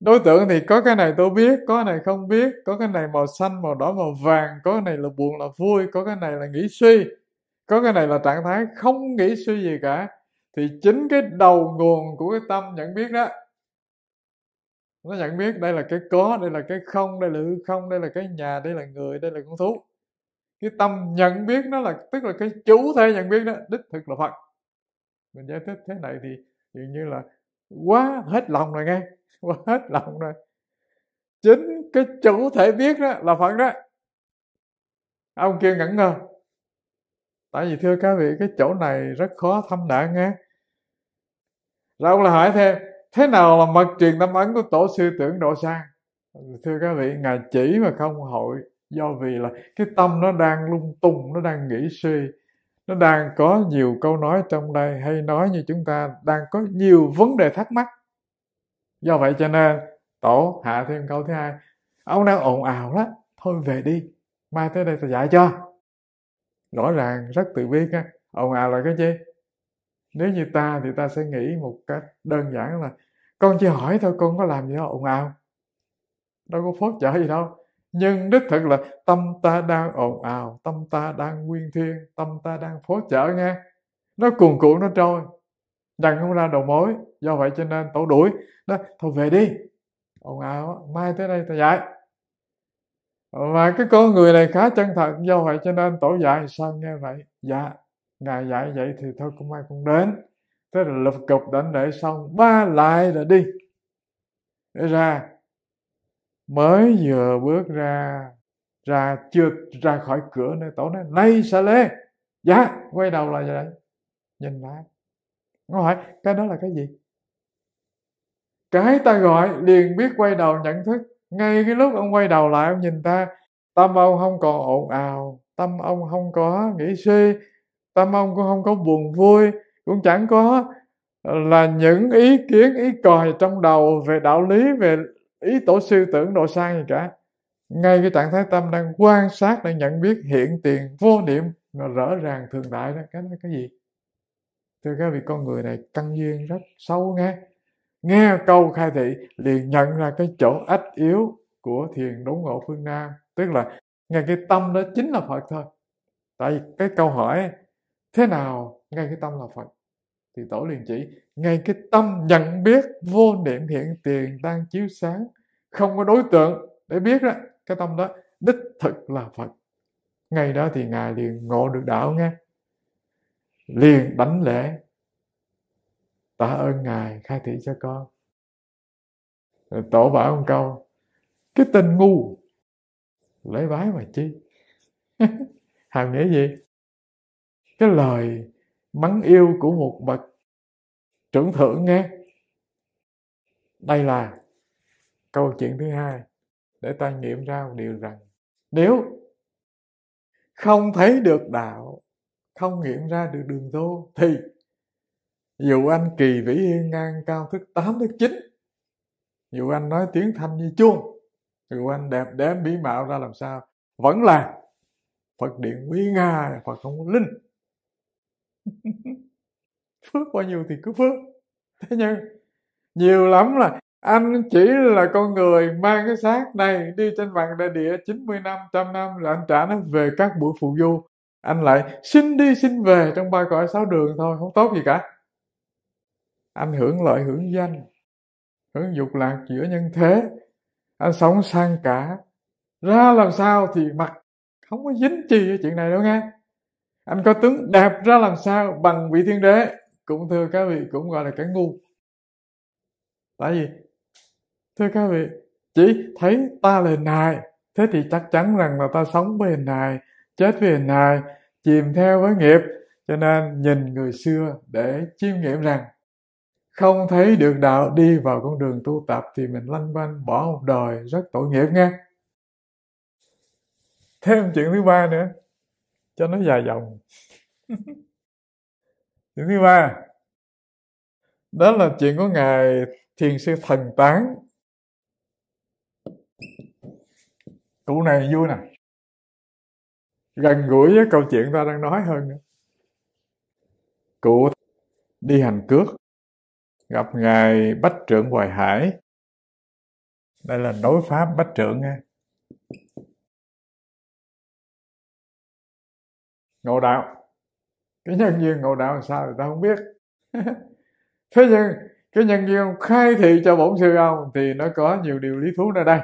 đối tượng thì có cái này tôi biết có cái này không biết có cái này màu xanh màu đỏ màu vàng có cái này là buồn là vui có cái này là nghĩ suy có cái này là trạng thái không nghĩ suy gì cả thì chính cái đầu nguồn của cái tâm nhận biết đó nó nhận biết đây là cái có đây là cái không đây là hư không đây là cái nhà đây là người đây là con thú cái tâm nhận biết nó là tức là cái chủ thể nhận biết đó đích thực là phật mình giải thích thế này thì dường như là quá hết lòng rồi nghe quá hết lòng rồi chính cái chủ thể biết đó là phật đó ông kia ngẩn ngơ tại vì thưa các vị cái chỗ này rất khó thâm đạt nghe rồi ông lại hỏi thêm thế nào là mật truyền tâm ấn của tổ sư tưởng độ sang thưa các vị ngài chỉ mà không hội do vì là cái tâm nó đang lung tung nó đang nghĩ suy nó đang có nhiều câu nói trong đây hay nói như chúng ta đang có nhiều vấn đề thắc mắc do vậy cho nên tổ hạ thêm câu thứ hai ông đang ồn ào đó thôi về đi mai tới đây tôi dạy cho rõ ràng rất tự biết á ồn ào là cái gì nếu như ta thì ta sẽ nghĩ một cách đơn giản là con chỉ hỏi thôi con có làm gì đó ồn ào đâu có phốt trả gì đâu nhưng đích thực là tâm ta đang ồn ào tâm ta đang nguyên thiên tâm ta đang phốt trở nghe nó cuồn cuộn nó trôi đằng không ra đầu mối do vậy cho nên tổ đuổi nó thôi về đi ồn ào mai tới đây thầy dạy và cái con người này khá chân thật do vậy cho nên tổ dạy sao nghe vậy dạ ngài dạy vậy thì thôi cũng ai cũng đến thế là lục cục đảnh lễ xong ba lại là đi để ra mới vừa bước ra ra chưa ra khỏi cửa nơi tổ nói nay sa lê dạ quay đầu lại vậy nhìn lại nó hỏi cái đó là cái gì cái ta gọi liền biết quay đầu nhận thức ngay cái lúc ông quay đầu lại ông nhìn ta tâm ông không còn ồn ào tâm ông không có nghĩ suy tâm ông cũng không có buồn vui cũng chẳng có ờ, là những ý kiến ý còi trong đầu về đạo lý về ý tổ sư tưởng độ sang gì cả ngay cái trạng thái tâm đang quan sát đang nhận biết hiện tiền vô niệm mà rõ ràng thường đại đó cái cái gì thưa các vị con người này căn duyên rất sâu nghe nghe câu khai thị liền nhận ra cái chỗ ách yếu của thiền đốn ngộ phương nam tức là ngay cái tâm đó chính là phật thôi tại vì cái câu hỏi thế nào ngay cái tâm là phật thì tổ liền chỉ ngay cái tâm nhận biết vô niệm hiện tiền đang chiếu sáng không có đối tượng để biết đó cái tâm đó đích thực là phật ngay đó thì ngài liền ngộ được đạo nghe liền đánh lễ tạ ơn ngài khai thị cho con tổ bảo một câu cái tên ngu lễ bái mà chi hàm nghĩa gì cái lời mắng yêu của một bậc trưởng thượng nghe đây là câu chuyện thứ hai để ta nghiệm ra một điều rằng nếu không thấy được đạo không nghiệm ra được đường tu thì dù anh kỳ vĩ hiên ngang cao thức 8 thức 9. Dù anh nói tiếng thanh như chuông. Dù anh đẹp đẽ mỹ mạo ra làm sao. Vẫn là Phật điện quý nga, Phật không có linh. phước bao nhiêu thì cứ phước. Thế nhưng nhiều lắm là anh chỉ là con người mang cái xác này đi trên vàng đại địa 90 năm, trăm năm là anh trả nó về các buổi phụ du. Anh lại xin đi xin về trong ba cõi sáu đường thôi, không tốt gì cả anh hưởng lợi hưởng danh hưởng dục lạc giữa nhân thế anh sống sang cả ra làm sao thì mặt không có dính chi với chuyện này đâu nghe anh có tướng đẹp ra làm sao bằng vị thiên đế cũng thưa các vị cũng gọi là cái ngu tại vì thưa các vị chỉ thấy ta là hình hài thế thì chắc chắn rằng là ta sống với hình hài chết với hình hài chìm theo với nghiệp cho nên nhìn người xưa để chiêm nghiệm rằng không thấy được đạo đi vào con đường tu tập thì mình lanh quanh bỏ một đời rất tội nghiệp nghe thêm chuyện thứ ba nữa cho nó dài dòng chuyện thứ ba đó là chuyện của ngài thiền sư thần tán cụ này vui này gần gũi với câu chuyện ta đang nói hơn nữa cụ đi hành cước gặp ngài bách trưởng hoài hải đây là đối pháp bách trưởng nghe ngộ đạo cái nhân duyên ngộ đạo sao người ta không biết thế nhưng cái nhân duyên khai thị cho bổn sư ông thì nó có nhiều điều lý thú nơi đây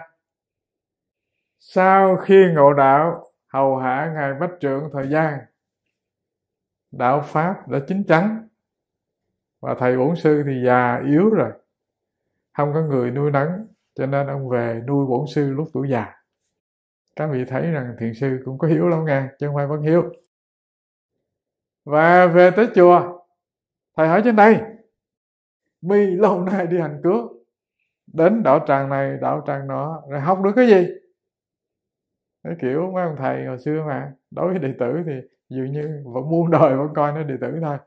sau khi ngộ đạo hầu hạ ngài bách trưởng thời gian đạo pháp đã chín chắn và thầy bổn sư thì già yếu rồi không có người nuôi nấng cho nên ông về nuôi bổn sư lúc tuổi già các vị thấy rằng thiền sư cũng có hiếu lắm nghe chứ không phải bất hiếu và về tới chùa thầy hỏi trên đây mi lâu nay đi hành cước đến đạo tràng này đạo tràng nọ rồi học được cái gì cái kiểu mấy ông thầy hồi xưa mà đối với đệ tử thì dường như vẫn muôn đời vẫn coi nó đệ tử thôi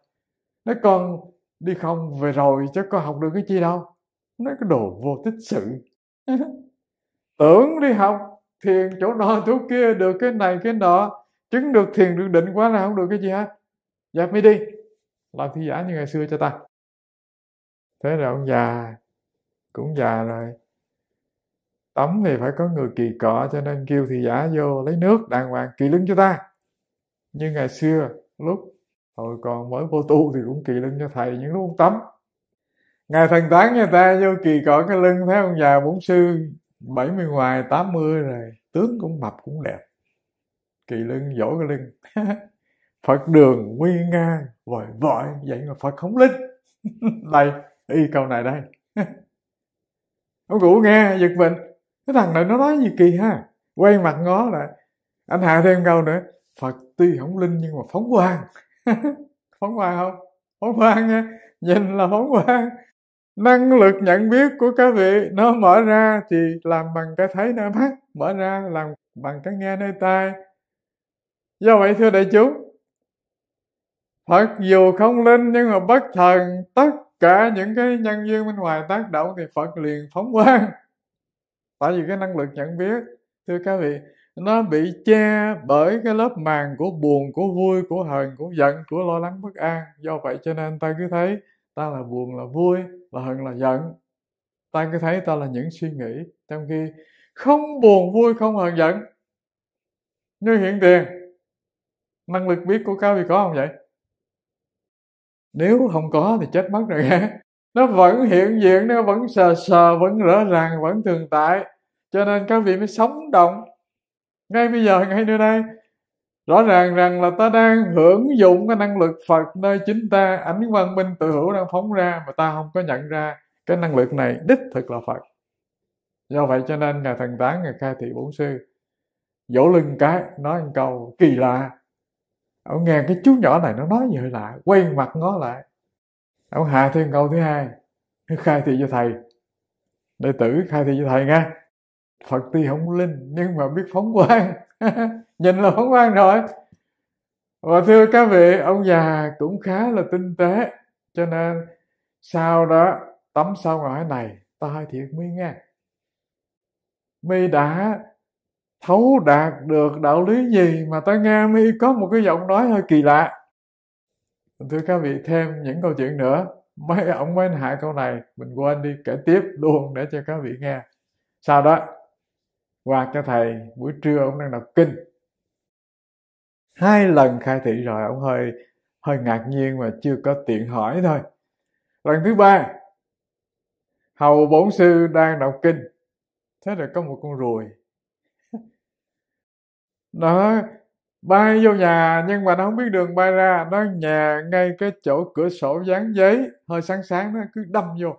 nó còn đi không về rồi chứ có học được cái chi đâu nói cái đồ vô tích sự tưởng đi học thiền chỗ nọ chỗ kia được cái này cái nọ chứng được thiền được định quá là không được cái gì hết dẹp dạ, mới đi làm thi giả như ngày xưa cho ta thế rồi ông già cũng già rồi tắm thì phải có người kỳ cọ cho nên kêu thì giả vô lấy nước đàng hoàng kỳ lưng cho ta như ngày xưa lúc hồi còn mới vô tu thì cũng kỳ lưng cho thầy những lúc ông tắm ngài thần tán người ta vô kỳ cọ cái lưng thấy ông già bốn sư 70 ngoài 80 rồi tướng cũng mập cũng đẹp kỳ lưng dỗ cái lưng Phật đường nguy nga vội vội vậy mà Phật không linh đây y câu này đây ông cụ nghe giật mình cái thằng này nó nói gì kỳ ha quay mặt ngó lại anh hạ thêm câu nữa Phật tuy không linh nhưng mà phóng quang phóng khoáng không phóng khoáng nha nhìn là phóng khoáng năng lực nhận biết của các vị nó mở ra thì làm bằng cái thấy nơi mắt mở ra làm bằng cái nghe nơi tai do vậy thưa đại chúng Phật dù không linh nhưng mà bất thần tất cả những cái nhân duyên bên ngoài tác động thì Phật liền phóng quang. Tại vì cái năng lực nhận biết, thưa các vị, nó bị che bởi cái lớp màng của buồn của vui của hờn của giận của lo lắng bất an do vậy cho nên ta cứ thấy ta là buồn là vui là hận là giận ta cứ thấy ta là những suy nghĩ trong khi không buồn vui không hờn giận như hiện tiền năng lực biết của cao thì có không vậy nếu không có thì chết mất rồi nghe nó vẫn hiện diện nó vẫn sờ sờ vẫn rõ ràng vẫn thường tại cho nên các vị mới sống động ngay bây giờ ngay nơi đây rõ ràng rằng là ta đang hưởng dụng cái năng lực phật nơi chính ta ánh quang minh tự hữu đang phóng ra mà ta không có nhận ra cái năng lực này đích thực là phật do vậy cho nên ngài thần tán ngài khai thị bổn sư dỗ lưng cái nói một câu kỳ lạ ông nghe cái chú nhỏ này nó nói gì lạ quay mặt ngó lại ông hạ thêm câu thứ hai khai thị cho thầy đệ tử khai thị cho thầy nghe phật tuy không linh nhưng mà biết phóng quang nhìn là phóng quang rồi và thưa các vị ông già cũng khá là tinh tế cho nên sau đó tắm sau ngõ này ta hơi thiệt mi nghe mi đã thấu đạt được đạo lý gì mà ta nghe mi có một cái giọng nói hơi kỳ lạ thưa các vị thêm những câu chuyện nữa mấy ông mới hạ câu này mình quên đi kể tiếp luôn để cho các vị nghe sau đó qua cho thầy buổi trưa ông đang đọc kinh hai lần khai thị rồi ông hơi hơi ngạc nhiên mà chưa có tiện hỏi thôi lần thứ ba hầu bổn sư đang đọc kinh thế rồi có một con ruồi nó bay vô nhà nhưng mà nó không biết đường bay ra nó nhà ngay cái chỗ cửa sổ dán giấy hơi sáng sáng nó cứ đâm vô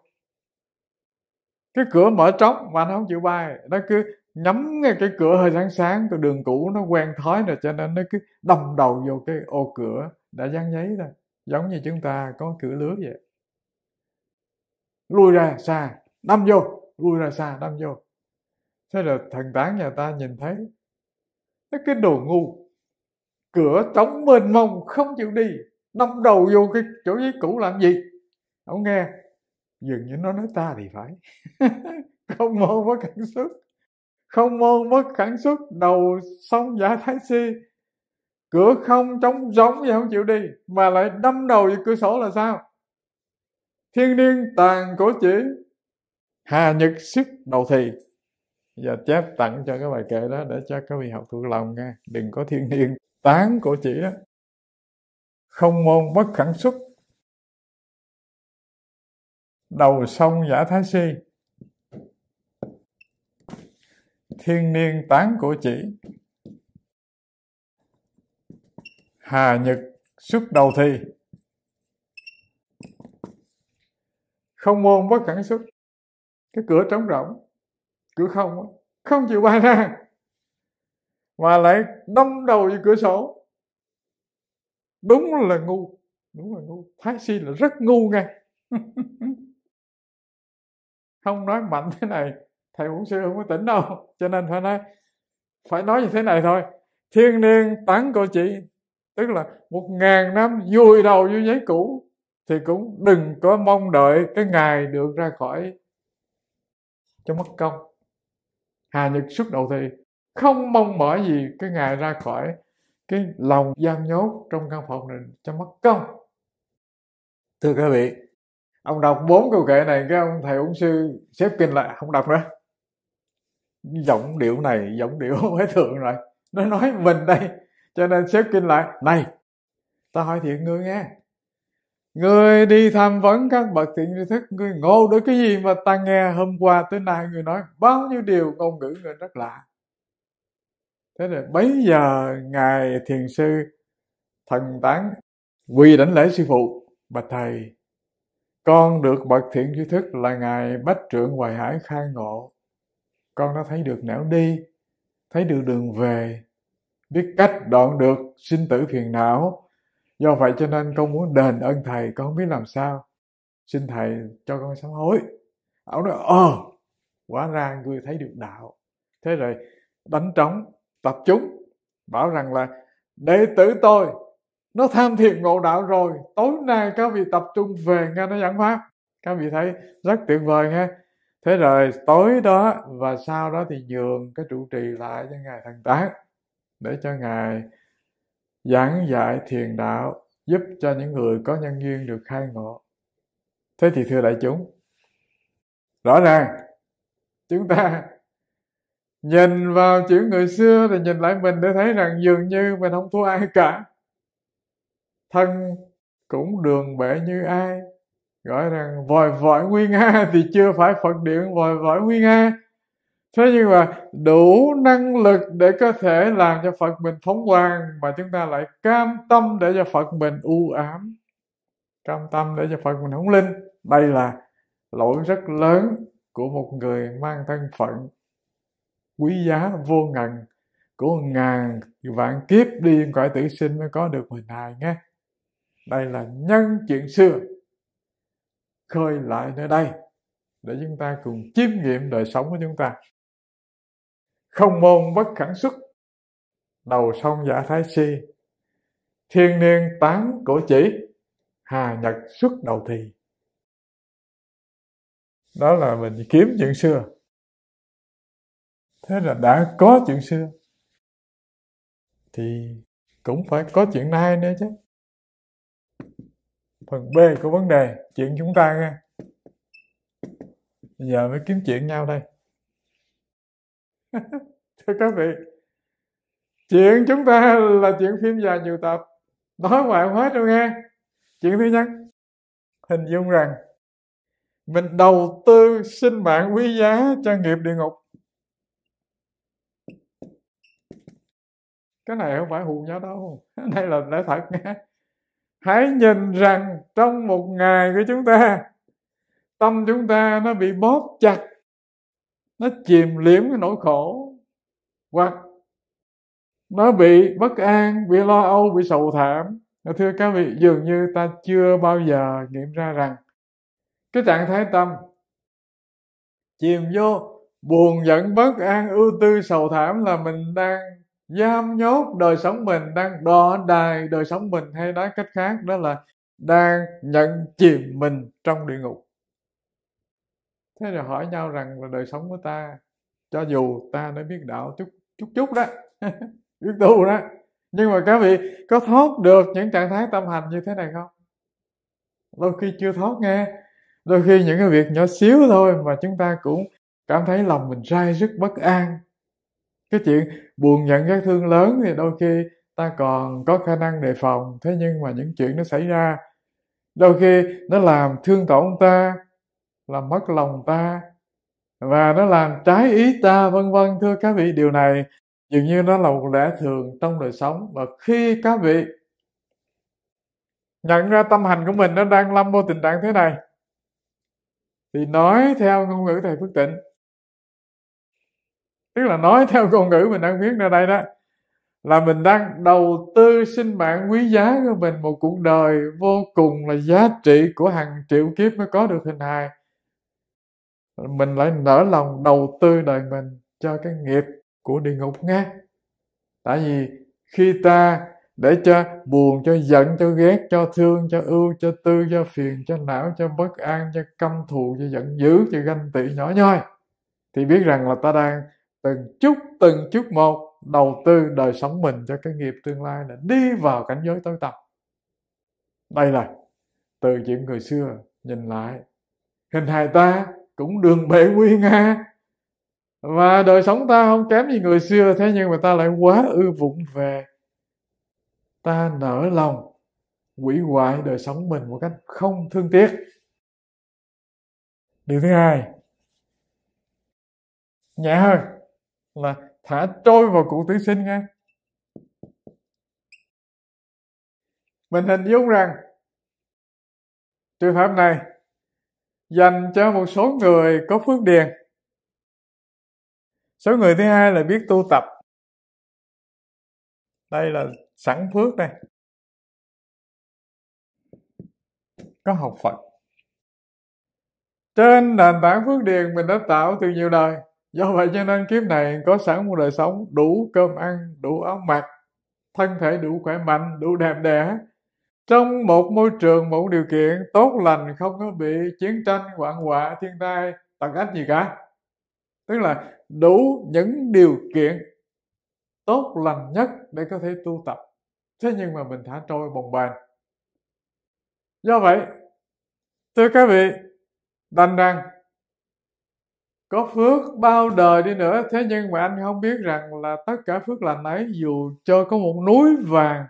cái cửa mở trống mà nó không chịu bay nó cứ nhắm ngay cái cửa hơi sáng sáng từ đường cũ nó quen thói rồi cho nên nó cứ đâm đầu vô cái ô cửa đã dán giấy ra giống như chúng ta có cửa lưới vậy lui ra xa đâm vô lui ra xa đâm vô thế là thần tán nhà ta nhìn thấy nó cái đồ ngu cửa trống mênh mông không chịu đi đâm đầu vô cái chỗ giấy cũ làm gì ông nghe dường như nó nói ta thì phải không mơ có cảm xúc không môn bất khẳng xuất đầu sông giả thái si cửa không trống rỗng vậy không chịu đi mà lại đâm đầu vào cửa sổ là sao thiên niên tàn cổ chỉ hà nhật sức đầu thì giờ chép tặng cho cái bài kệ đó để cho các vị học thuộc lòng nghe đừng có thiên niên tán cổ chỉ đó không môn bất khẳng xuất đầu sông giả thái si thiên niên tán của chỉ hà nhật xuất đầu thi không môn bất khẳng xuất cái cửa trống rỗng cửa không không chịu bay ra mà lại đâm đầu vào cửa sổ đúng là ngu đúng là ngu thái si là rất ngu nghe không nói mạnh thế này thầy cũng sư không có tỉnh đâu cho nên phải nói phải nói như thế này thôi thiên niên tán cô chị tức là một ngàn năm vui đầu với giấy cũ thì cũng đừng có mong đợi cái ngày được ra khỏi cho mất công hà nhật xuất đầu thì không mong mỏi gì cái ngày ra khỏi cái lòng giam nhốt trong căn phòng này cho mất công thưa các vị ông đọc bốn câu kệ này cái ông thầy ung sư xếp kinh lại không đọc nữa giọng điệu này giọng điệu huế thượng rồi nó nói mình đây cho nên xếp kinh lại này ta hỏi thiệt ngươi nghe người đi tham vấn các bậc thiện tri thức người ngộ được cái gì mà ta nghe hôm qua tới nay người nói bao nhiêu điều ngôn ngữ người rất lạ thế rồi bấy giờ ngài thiền sư thần tán quỳ đảnh lễ sư phụ bạch thầy con được bậc thiện tri thức là ngài bách trưởng hoài hải khai ngộ con đã thấy được nẻo đi thấy được đường về biết cách đoạn được sinh tử phiền não do vậy cho nên con muốn đền ơn thầy con không biết làm sao xin thầy cho con sám hối ông nói ờ quả ra người thấy được đạo thế rồi đánh trống tập chúng bảo rằng là đệ tử tôi nó tham thiền ngộ đạo rồi tối nay các vị tập trung về nghe nó giảng pháp các vị thấy rất tuyệt vời nghe thế rồi tối đó và sau đó thì dường cái trụ trì lại cho ngài thần tán để cho ngài giảng dạy thiền đạo giúp cho những người có nhân duyên được khai ngộ thế thì thưa đại chúng rõ ràng chúng ta nhìn vào chữ người xưa thì nhìn lại mình để thấy rằng dường như mình không thua ai cả thân cũng đường bể như ai gọi rằng vòi vọi nguyên nga thì chưa phải phật điện vòi vọi nguyên nga, thế nhưng mà đủ năng lực để có thể làm cho phật mình phóng quang mà chúng ta lại cam tâm để cho phật mình u ám cam tâm để cho phật mình hống linh đây là lỗi rất lớn của một người mang thân phận quý giá vô ngần của ngàn vạn kiếp đi cõi tử sinh mới có được mình hài nghe đây là nhân chuyện xưa khơi lại nơi đây để chúng ta cùng chiêm nghiệm đời sống của chúng ta không môn bất khẳng xuất đầu sông giả thái si thiên niên tán cổ chỉ hà nhật xuất đầu thì đó là mình kiếm chuyện xưa thế là đã có chuyện xưa thì cũng phải có chuyện nay nữa chứ phần b của vấn đề chuyện chúng ta nghe giờ mới kiếm chuyện nhau đây thưa các vị chuyện chúng ta là chuyện phim dài nhiều tập nói ngoại hết đâu nghe chuyện thứ nhất hình dung rằng mình đầu tư sinh mạng quý giá cho nghiệp địa ngục cái này không phải hù nhau đâu cái này là lẽ thật nghe hãy nhìn rằng trong một ngày của chúng ta tâm chúng ta nó bị bóp chặt nó chìm liễm cái nỗi khổ hoặc nó bị bất an bị lo âu bị sầu thảm thưa các vị dường như ta chưa bao giờ nghiệm ra rằng cái trạng thái tâm chìm vô buồn giận bất an ưu tư sầu thảm là mình đang giam nhốt đời sống mình đang đọ đài đời sống mình hay nói cách khác đó là đang nhận chìm mình trong địa ngục thế rồi hỏi nhau rằng là đời sống của ta cho dù ta đã biết đạo chút chút chút đó biết tu đó nhưng mà các vị có thoát được những trạng thái tâm hành như thế này không đôi khi chưa thoát nghe đôi khi những cái việc nhỏ xíu thôi mà chúng ta cũng cảm thấy lòng mình rai rất bất an cái chuyện buồn nhận các thương lớn thì đôi khi ta còn có khả năng đề phòng thế nhưng mà những chuyện nó xảy ra đôi khi nó làm thương tổn ta làm mất lòng ta và nó làm trái ý ta vân vân thưa các vị điều này dường như nó là một lẽ thường trong đời sống và khi các vị nhận ra tâm hành của mình nó đang lâm vô tình trạng thế này thì nói theo ngôn ngữ thầy phước tịnh tức là nói theo ngôn ngữ mình đang viết ra đây đó là mình đang đầu tư sinh mạng quý giá của mình một cuộc đời vô cùng là giá trị của hàng triệu kiếp mới có được hình hài mình lại nở lòng đầu tư đời mình cho cái nghiệp của địa ngục nghe tại vì khi ta để cho buồn cho giận cho ghét cho thương cho ưu cho tư cho phiền cho não cho bất an cho căm thù cho giận dữ cho ganh tị nhỏ nhoi thì biết rằng là ta đang từng chút từng chút một đầu tư đời sống mình cho cái nghiệp tương lai là đi vào cảnh giới tối tăm đây là từ chuyện người xưa nhìn lại hình hài ta cũng đường bệ quy nga và đời sống ta không kém gì người xưa thế nhưng mà ta lại quá ư vụng về ta nở lòng quỷ hoại đời sống mình một cách không thương tiếc điều thứ hai nhẹ hơn là thả trôi vào cụ tử sinh nghe mình hình dung rằng trường hợp này dành cho một số người có phước điền số người thứ hai là biết tu tập đây là sẵn phước đây có học phật trên nền tảng phước điền mình đã tạo từ nhiều đời do vậy cho nên kiếp này có sẵn một đời sống đủ cơm ăn đủ áo mặc thân thể đủ khỏe mạnh đủ đẹp đẽ trong một môi trường một điều kiện tốt lành không có bị chiến tranh hoạn họa thiên tai tặc ách gì cả tức là đủ những điều kiện tốt lành nhất để có thể tu tập thế nhưng mà mình thả trôi bồng bềnh do vậy thưa các vị đành rằng có phước bao đời đi nữa thế nhưng mà anh không biết rằng là tất cả phước lành ấy dù cho có một núi vàng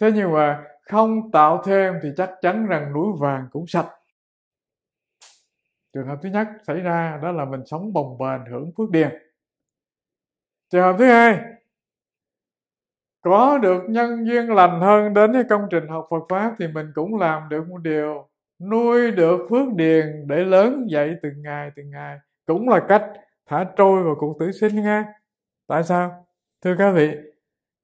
thế nhưng mà không tạo thêm thì chắc chắn rằng núi vàng cũng sạch trường hợp thứ nhất xảy ra đó là mình sống bồng bềnh hưởng phước điền trường hợp thứ hai có được nhân duyên lành hơn đến với công trình học Phật pháp thì mình cũng làm được một điều nuôi được phước điền để lớn dậy từng ngày từng ngày cũng là cách thả trôi vào cuộc tử sinh nghe tại sao thưa các vị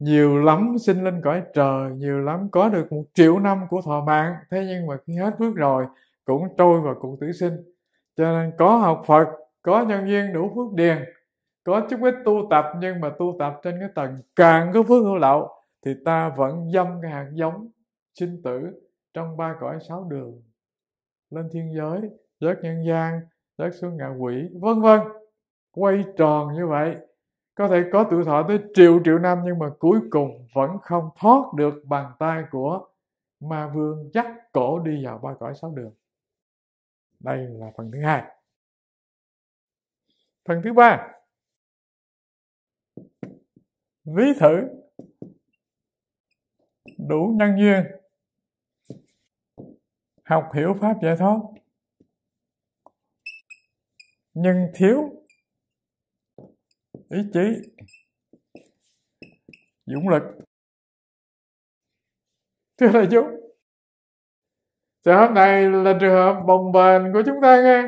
nhiều lắm sinh lên cõi trời nhiều lắm có được một triệu năm của thọ mạng thế nhưng mà khi hết phước rồi cũng trôi vào cuộc tử sinh cho nên có học phật có nhân duyên đủ phước điền có chút ít tu tập nhưng mà tu tập trên cái tầng càng có phước hữu lậu thì ta vẫn dâm cái hạt giống sinh tử trong ba cõi sáu đường lên thiên giới giới nhân gian rớt xuống ngạ quỷ vân vân quay tròn như vậy có thể có tuổi thọ tới triệu triệu năm nhưng mà cuối cùng vẫn không thoát được bàn tay của ma vương dắt cổ đi vào ba cõi sáu đường đây là phần thứ hai phần thứ ba ví thử đủ nhân duyên học hiểu pháp giải thoát nhưng thiếu ý chí dũng lực thưa đại chúng trường hợp này là trường hợp bồng bềnh của chúng ta nghe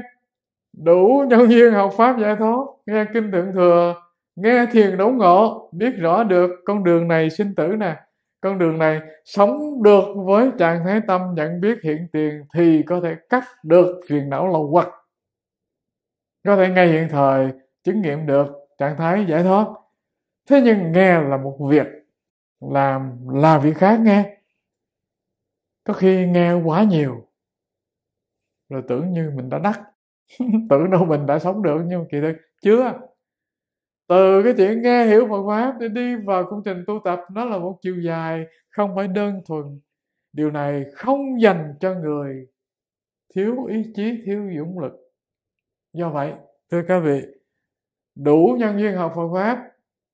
đủ nhân duyên học pháp giải thoát nghe kinh thượng thừa nghe thiền đấu ngộ biết rõ được con đường này sinh tử nè con đường này sống được với trạng thái tâm nhận biết hiện tiền thì có thể cắt được phiền não lầu quật có thể ngay hiện thời chứng nghiệm được trạng thái giải thoát thế nhưng nghe là một việc làm là việc khác nghe có khi nghe quá nhiều rồi tưởng như mình đã đắc tưởng đâu mình đã sống được nhưng kỳ thực chưa từ cái chuyện nghe hiểu Phật pháp để đi vào công trình tu tập nó là một chiều dài không phải đơn thuần điều này không dành cho người thiếu ý chí thiếu dũng lực do vậy thưa các vị đủ nhân viên học Phật pháp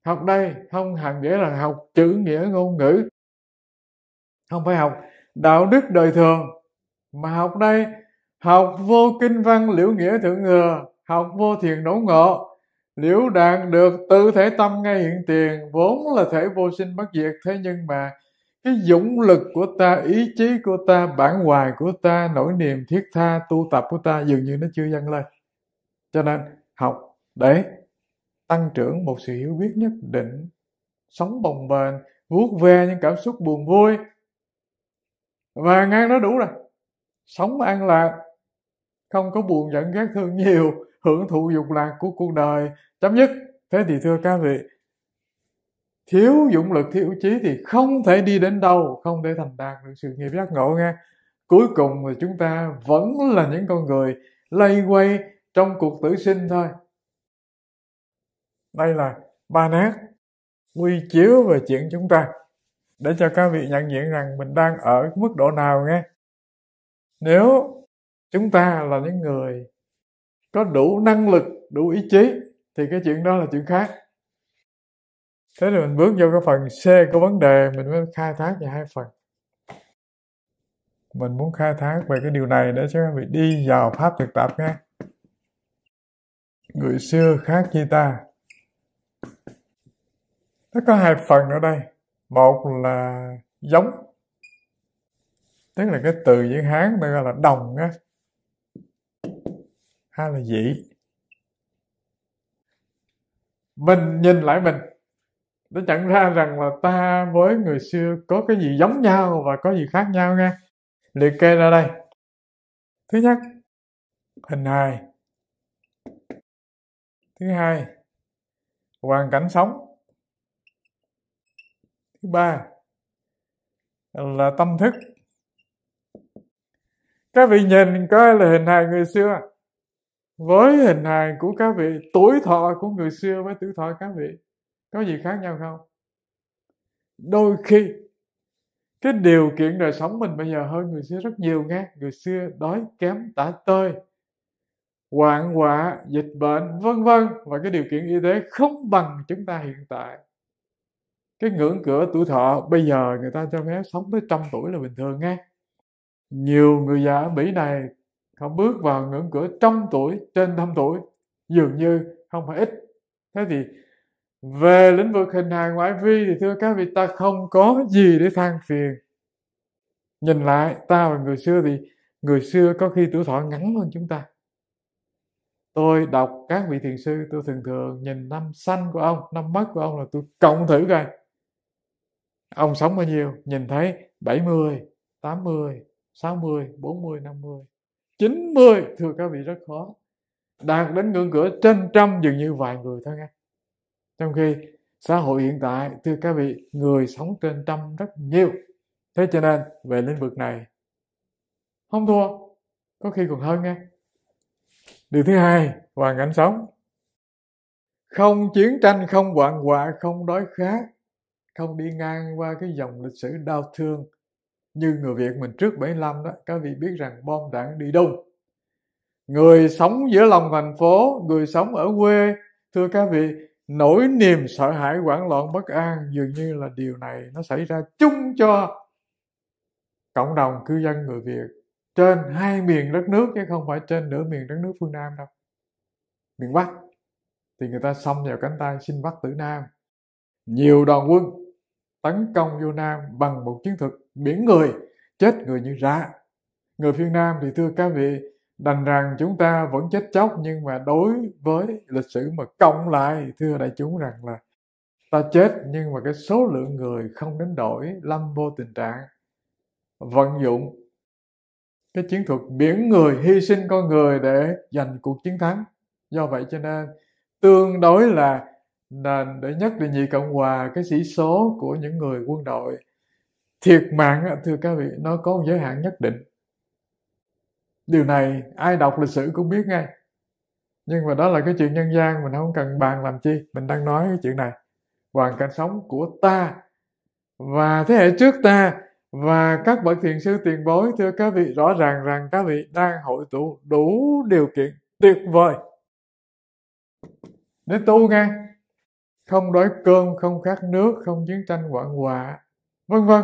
học đây không hẳn nghĩa là học chữ nghĩa ngôn ngữ không phải học đạo đức đời thường mà học đây học vô kinh văn liễu nghĩa thượng thừa học vô thiền đổ ngộ liễu đạn được tự thể tâm ngay hiện tiền vốn là thể vô sinh bất diệt thế nhưng mà cái dũng lực của ta ý chí của ta bản hoài của ta nỗi niềm thiết tha tu tập của ta dường như nó chưa dâng lên cho nên học để tăng trưởng một sự hiểu biết nhất định sống bồng bềnh vuốt ve những cảm xúc buồn vui và ngang nó đủ rồi sống an lạc không có buồn giận ghét thương nhiều hưởng thụ dục lạc của cuộc đời chấm dứt thế thì thưa các vị thiếu dũng lực thiếu chí thì không thể đi đến đâu không thể thành đạt được sự nghiệp giác ngộ nghe cuối cùng thì chúng ta vẫn là những con người lây quay trong cuộc tử sinh thôi đây là ba nét quy chiếu về chuyện chúng ta để cho các vị nhận diện rằng mình đang ở mức độ nào nghe nếu chúng ta là những người có đủ năng lực đủ ý chí thì cái chuyện đó là chuyện khác thế thì mình bước vô cái phần c của vấn đề mình mới khai thác về hai phần mình muốn khai thác về cái điều này để cho các vị đi vào pháp thực tập nghe người xưa khác như ta nó có hai phần ở đây một là giống tức là cái từ tiếng hán ta gọi là đồng á hay là dị mình nhìn lại mình nó chẳng ra rằng là ta với người xưa có cái gì giống nhau và có gì khác nhau nghe liệt kê ra đây thứ nhất hình hài thứ hai hoàn cảnh sống thứ ba là tâm thức các vị nhìn coi là hình hài người xưa với hình hài của các vị tuổi thọ của người xưa với tuổi thọ các vị có gì khác nhau không đôi khi cái điều kiện đời sống mình bây giờ hơn người xưa rất nhiều nghe người xưa đói kém tả tơi hoạn họa dịch bệnh vân vân và cái điều kiện y tế không bằng chúng ta hiện tại cái ngưỡng cửa tuổi thọ bây giờ người ta cho phép sống tới trăm tuổi là bình thường nghe nhiều người già ở mỹ này không bước vào ngưỡng cửa trăm tuổi trên trăm tuổi dường như không phải ít thế thì về lĩnh vực hình hài ngoại vi thì thưa các vị ta không có gì để than phiền nhìn lại ta và người xưa thì người xưa có khi tuổi thọ ngắn hơn chúng ta tôi đọc các vị thiền sư tôi thường thường nhìn năm xanh của ông năm mất của ông là tôi cộng thử coi ông sống bao nhiêu nhìn thấy 70 80 60 40 50 90 thưa các vị rất khó đạt đến ngưỡng cửa trên trăm dường như vài người thôi nghe trong khi xã hội hiện tại thưa các vị người sống trên trăm rất nhiều thế cho nên về lĩnh vực này không thua có khi còn hơn nghe điều thứ hai hoàn cảnh sống không chiến tranh không hoạn họa không đói khát không đi ngang qua cái dòng lịch sử đau thương như người Việt mình trước 75 đó các vị biết rằng bom đạn đi đâu người sống giữa lòng thành phố người sống ở quê thưa các vị nỗi niềm sợ hãi hoảng loạn bất an dường như là điều này nó xảy ra chung cho cộng đồng cư dân người Việt trên hai miền đất nước chứ không phải trên nửa miền đất nước phương nam đâu miền bắc thì người ta xông vào cánh tay xin bắt tử nam nhiều đoàn quân tấn công vô nam bằng một chiến thuật biển người chết người như rã người phương nam thì thưa các vị đành rằng chúng ta vẫn chết chóc nhưng mà đối với lịch sử mà cộng lại thưa đại chúng rằng là ta chết nhưng mà cái số lượng người không đến đổi lâm vô tình trạng vận dụng cái chiến thuật biển người hy sinh con người để giành cuộc chiến thắng do vậy cho nên tương đối là nền để nhất định nhị cộng hòa cái sĩ số của những người quân đội thiệt mạng thưa các vị nó có một giới hạn nhất định điều này ai đọc lịch sử cũng biết ngay nhưng mà đó là cái chuyện nhân gian mình không cần bàn làm chi mình đang nói cái chuyện này hoàn cảnh sống của ta và thế hệ trước ta và các bậc thiền sư tiền bối thưa các vị rõ ràng rằng các vị đang hội tụ đủ điều kiện tuyệt vời để tu nghe không đói cơm không khát nước không chiến tranh quận hòa vân vân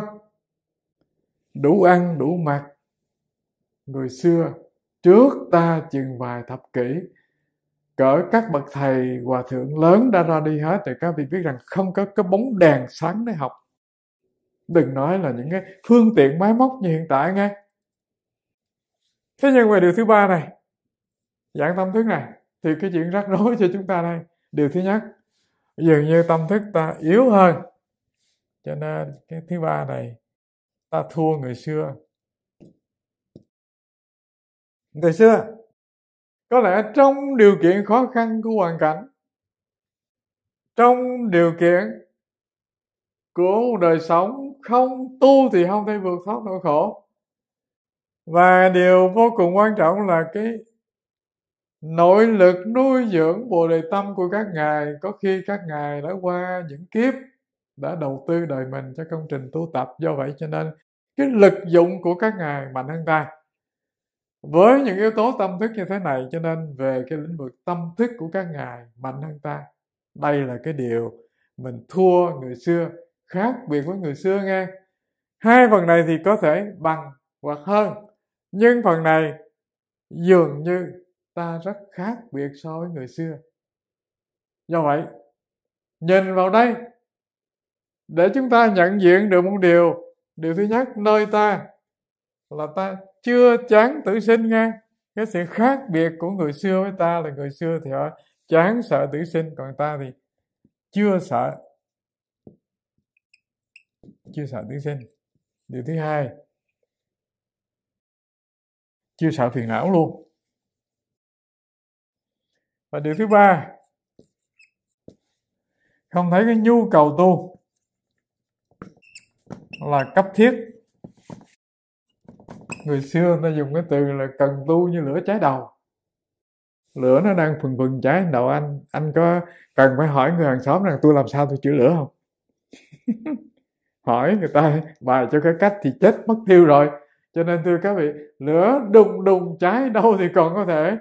đủ ăn đủ mặc người xưa trước ta chừng vài thập kỷ cỡ các bậc thầy hòa thượng lớn đã ra đi hết thì các vị biết rằng không có cái bóng đèn sáng để học đừng nói là những cái phương tiện máy móc như hiện tại nghe thế nhưng mà điều thứ ba này giảng tâm thức này thì cái chuyện rắc rối cho chúng ta đây điều thứ nhất dường như tâm thức ta yếu hơn cho nên cái thứ ba này ta thua người xưa người xưa có lẽ trong điều kiện khó khăn của hoàn cảnh trong điều kiện của một đời sống không tu thì không thể vượt thoát nỗi khổ và điều vô cùng quan trọng là cái nội lực nuôi dưỡng bồ đề tâm của các ngài có khi các ngài đã qua những kiếp đã đầu tư đời mình cho công trình tu tập do vậy cho nên cái lực dụng của các ngài mạnh hơn ta với những yếu tố tâm thức như thế này cho nên về cái lĩnh vực tâm thức của các ngài mạnh hơn ta đây là cái điều mình thua người xưa khác biệt với người xưa nghe hai phần này thì có thể bằng hoặc hơn nhưng phần này dường như ta rất khác biệt so với người xưa do vậy nhìn vào đây để chúng ta nhận diện được một điều điều thứ nhất nơi ta là ta chưa chán tử sinh nghe cái sự khác biệt của người xưa với ta là người xưa thì họ chán sợ tử sinh còn ta thì chưa sợ chia sẻ tiếng sinh điều thứ hai chia sợ phiền não luôn và điều thứ ba không thấy cái nhu cầu tu là cấp thiết người xưa người ta dùng cái từ là cần tu như lửa cháy đầu lửa nó đang phừng phừng cháy đầu anh anh có cần phải hỏi người hàng xóm rằng tôi làm sao tôi chữa lửa không hỏi người ta bài cho cái cách thì chết mất tiêu rồi cho nên thưa các vị lửa đùng đùng cháy đâu thì còn có thể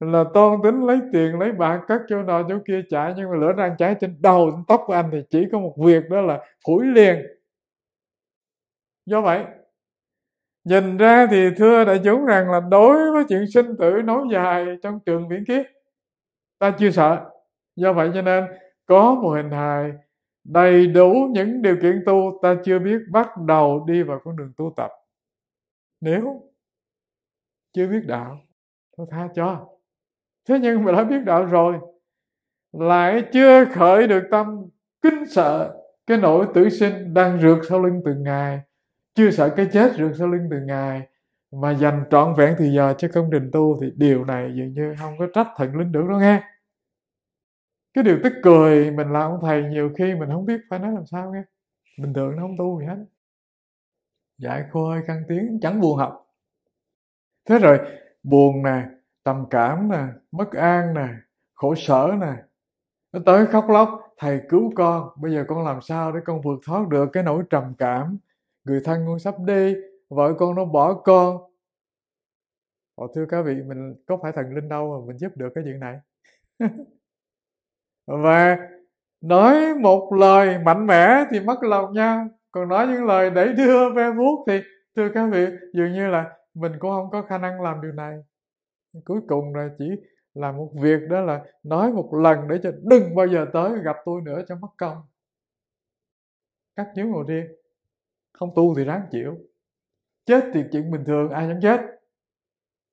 là toan tính lấy tiền lấy bạc các chỗ nọ chỗ kia trả nhưng mà lửa đang cháy trên đầu trên tóc của anh thì chỉ có một việc đó là phủi liền do vậy nhìn ra thì thưa đại chúng rằng là đối với chuyện sinh tử nối dài trong trường viễn kiếp ta chưa sợ do vậy cho nên có một hình hài đầy đủ những điều kiện tu ta chưa biết bắt đầu đi vào con đường tu tập nếu chưa biết đạo tôi tha cho thế nhưng mà đã biết đạo rồi lại chưa khởi được tâm kính sợ cái nỗi tử sinh đang rượt sau lưng từng ngày chưa sợ cái chết rượt sau lưng từng ngày mà dành trọn vẹn thì giờ cho công trình tu thì điều này dường như không có trách thần linh được đâu nghe cái điều tức cười mình làm ông thầy nhiều khi mình không biết phải nói làm sao nghe bình thường nó không tu gì hết dạy khôi căng tiếng chẳng buồn học thế rồi buồn nè trầm cảm nè mất an nè khổ sở nè nó tới khóc lóc thầy cứu con bây giờ con làm sao để con vượt thoát được cái nỗi trầm cảm người thân con sắp đi vợ con nó bỏ con Ồ, thưa các vị mình có phải thần linh đâu mà mình giúp được cái chuyện này và nói một lời mạnh mẽ thì mất lòng nhau còn nói những lời để đưa ve vuốt thì thưa các vị dường như là mình cũng không có khả năng làm điều này cuối cùng là chỉ là một việc đó là nói một lần để cho đừng bao giờ tới gặp tôi nữa cho mất công các nhíu ngồi riêng không tu thì ráng chịu chết thì chuyện bình thường ai dám chết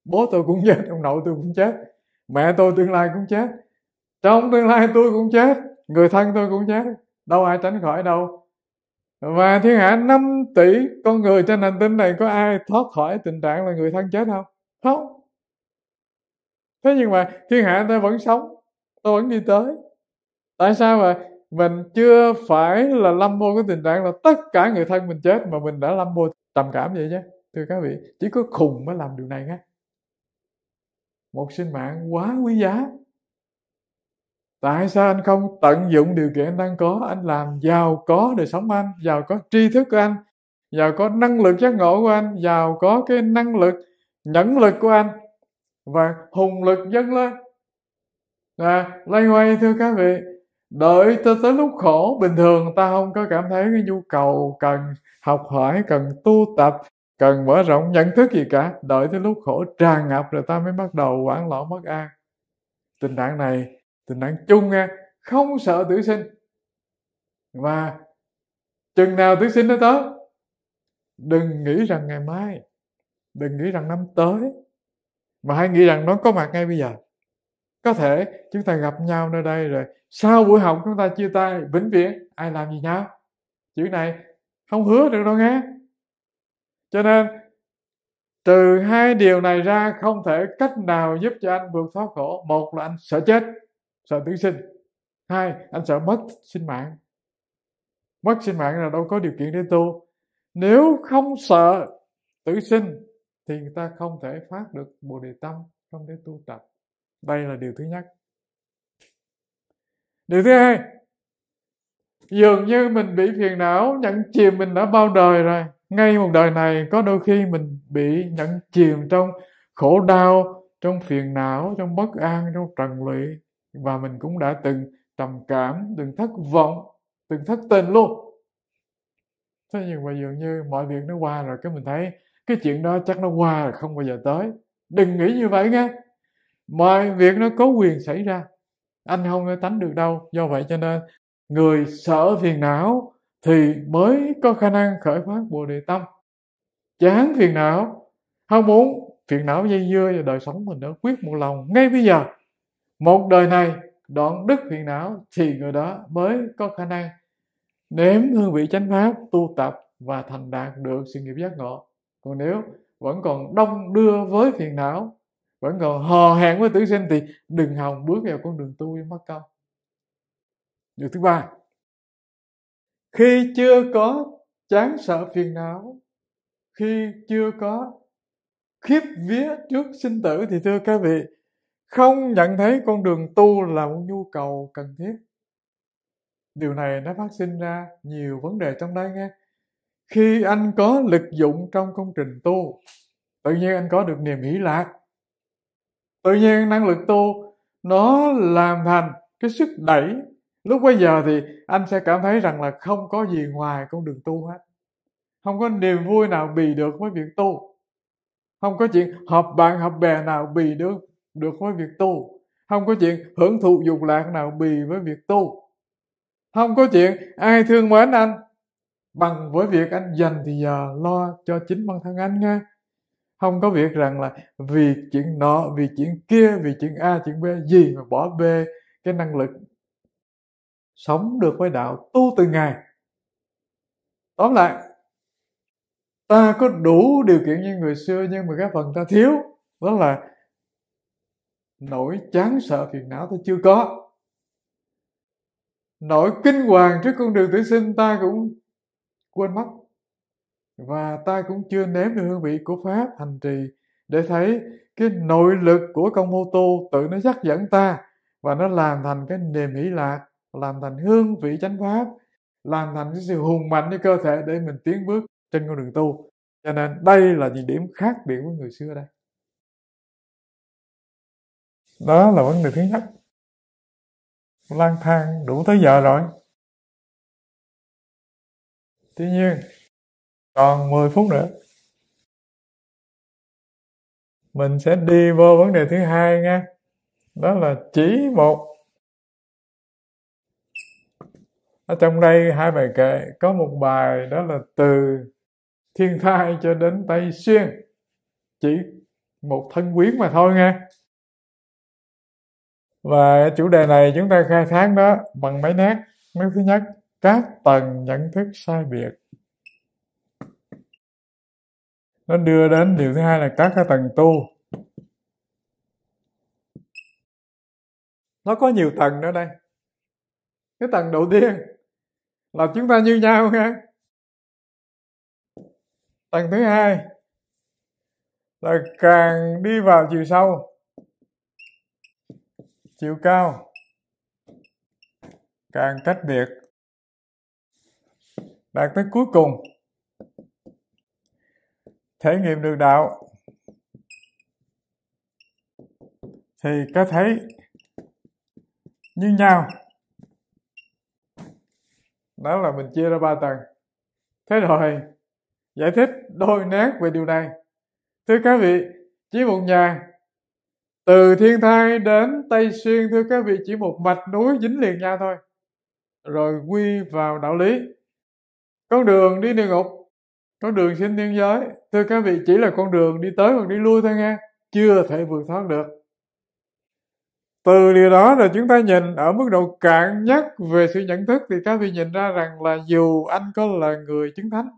bố tôi cũng chết ông nội tôi cũng chết mẹ tôi tương lai cũng chết trong tương lai tôi cũng chết người thân tôi cũng chết đâu ai tránh khỏi đâu và thiên hạ 5 tỷ con người trên hành tinh này có ai thoát khỏi tình trạng là người thân chết không không thế nhưng mà thiên hạ ta vẫn sống ta vẫn đi tới tại sao mà mình chưa phải là lâm vô cái tình trạng là tất cả người thân mình chết mà mình đã lâm vô trầm cảm vậy chứ thưa các vị chỉ có khùng mới làm điều này nghe một sinh mạng quá quý giá tại sao anh không tận dụng điều kiện anh đang có anh làm giàu có đời sống anh giàu có tri thức của anh giàu có năng lực giác ngộ của anh giàu có cái năng lực nhẫn lực của anh và hùng lực dâng lên à, lay quay thưa các vị đợi tới, tới lúc khổ bình thường ta không có cảm thấy cái nhu cầu cần học hỏi cần tu tập cần mở rộng nhận thức gì cả đợi tới lúc khổ tràn ngập rồi ta mới bắt đầu hoảng loạn mất an tình trạng này tình trạng chung nghe không sợ tử sinh và chừng nào tử sinh nó tới đừng nghĩ rằng ngày mai đừng nghĩ rằng năm tới mà hãy nghĩ rằng nó có mặt ngay bây giờ có thể chúng ta gặp nhau nơi đây rồi sau buổi học chúng ta chia tay vĩnh viễn ai làm gì nhau chữ này không hứa được đâu nghe cho nên từ hai điều này ra không thể cách nào giúp cho anh vượt thoát khổ một là anh sợ chết sợ tử sinh hai anh sợ mất sinh mạng mất sinh mạng là đâu có điều kiện để tu nếu không sợ tử sinh thì người ta không thể phát được bồ đề tâm không thể tu tập đây là điều thứ nhất điều thứ hai dường như mình bị phiền não nhận chìm mình đã bao đời rồi ngay một đời này có đôi khi mình bị nhận chìm trong khổ đau trong phiền não trong bất an trong trần lụy và mình cũng đã từng trầm cảm từng thất vọng từng thất tình luôn thế nhưng mà dường như mọi việc nó qua rồi cái mình thấy cái chuyện đó chắc nó qua rồi không bao giờ tới đừng nghĩ như vậy nghe mọi việc nó có quyền xảy ra anh không thể tránh được đâu do vậy cho nên người sợ phiền não thì mới có khả năng khởi phát bồ đề tâm chán phiền não không muốn phiền não dây dưa và đời sống mình đã quyết một lòng ngay bây giờ một đời này đoạn đức phiền não thì người đó mới có khả năng nếm hương vị chánh pháp tu tập và thành đạt được sự nghiệp giác ngộ còn nếu vẫn còn đông đưa với phiền não vẫn còn hò hẹn với tử sinh thì đừng hòng bước vào con đường tu mất công điều thứ ba khi chưa có chán sợ phiền não khi chưa có khiếp vía trước sinh tử thì thưa các vị không nhận thấy con đường tu là một nhu cầu cần thiết điều này nó phát sinh ra nhiều vấn đề trong đây nghe khi anh có lực dụng trong công trình tu tự nhiên anh có được niềm hỷ lạc tự nhiên năng lực tu nó làm thành cái sức đẩy lúc bây giờ thì anh sẽ cảm thấy rằng là không có gì ngoài con đường tu hết không có niềm vui nào bì được với việc tu không có chuyện hợp bạn hợp bè nào bì được được với việc tu không có chuyện hưởng thụ dục lạc nào bì với việc tu không có chuyện ai thương mến anh bằng với việc anh dành thì giờ lo cho chính bản thân anh nghe, không có việc rằng là vì chuyện nọ vì chuyện kia vì chuyện a chuyện b gì mà bỏ bê cái năng lực sống được với đạo tu từ ngày tóm lại ta có đủ điều kiện như người xưa nhưng mà cái phần ta thiếu đó là nỗi chán sợ phiền não ta chưa có nỗi kinh hoàng trước con đường tử sinh ta cũng quên mất và ta cũng chưa nếm được hương vị của pháp hành trì để thấy cái nội lực của công mô tô tự nó dắt dẫn ta và nó làm thành cái niềm hỷ lạc làm thành hương vị chánh pháp làm thành cái sự hùng mạnh cho cơ thể để mình tiến bước trên con đường tu cho nên đây là những điểm khác biệt với người xưa đây đó là vấn đề thứ nhất lang thang đủ tới giờ rồi tuy nhiên còn 10 phút nữa mình sẽ đi vô vấn đề thứ hai nha đó là chỉ một ở trong đây hai bài kệ có một bài đó là từ thiên thai cho đến tây xuyên chỉ một thân quyến mà thôi nghe và chủ đề này chúng ta khai thác đó bằng mấy nét nét thứ nhất các tầng nhận thức sai biệt nó đưa đến điều thứ hai là các cái tầng tu nó có nhiều tầng nữa đây cái tầng đầu tiên là chúng ta như nhau nghe tầng thứ hai là càng đi vào chiều sâu chiều cao càng cách biệt đạt tới cuối cùng thể nghiệm được đạo thì có thấy như nhau đó là mình chia ra ba tầng thế rồi giải thích đôi nét về điều này thưa các vị chỉ một nhà từ thiên thai đến tây xuyên thưa các vị chỉ một mạch núi dính liền nhau thôi rồi quy vào đạo lý con đường đi địa ngục con đường sinh thiên giới thưa các vị chỉ là con đường đi tới hoặc đi lui thôi nghe chưa thể vượt thoát được từ điều đó là chúng ta nhìn ở mức độ cạn nhất về sự nhận thức thì các vị nhìn ra rằng là dù anh có là người chứng thánh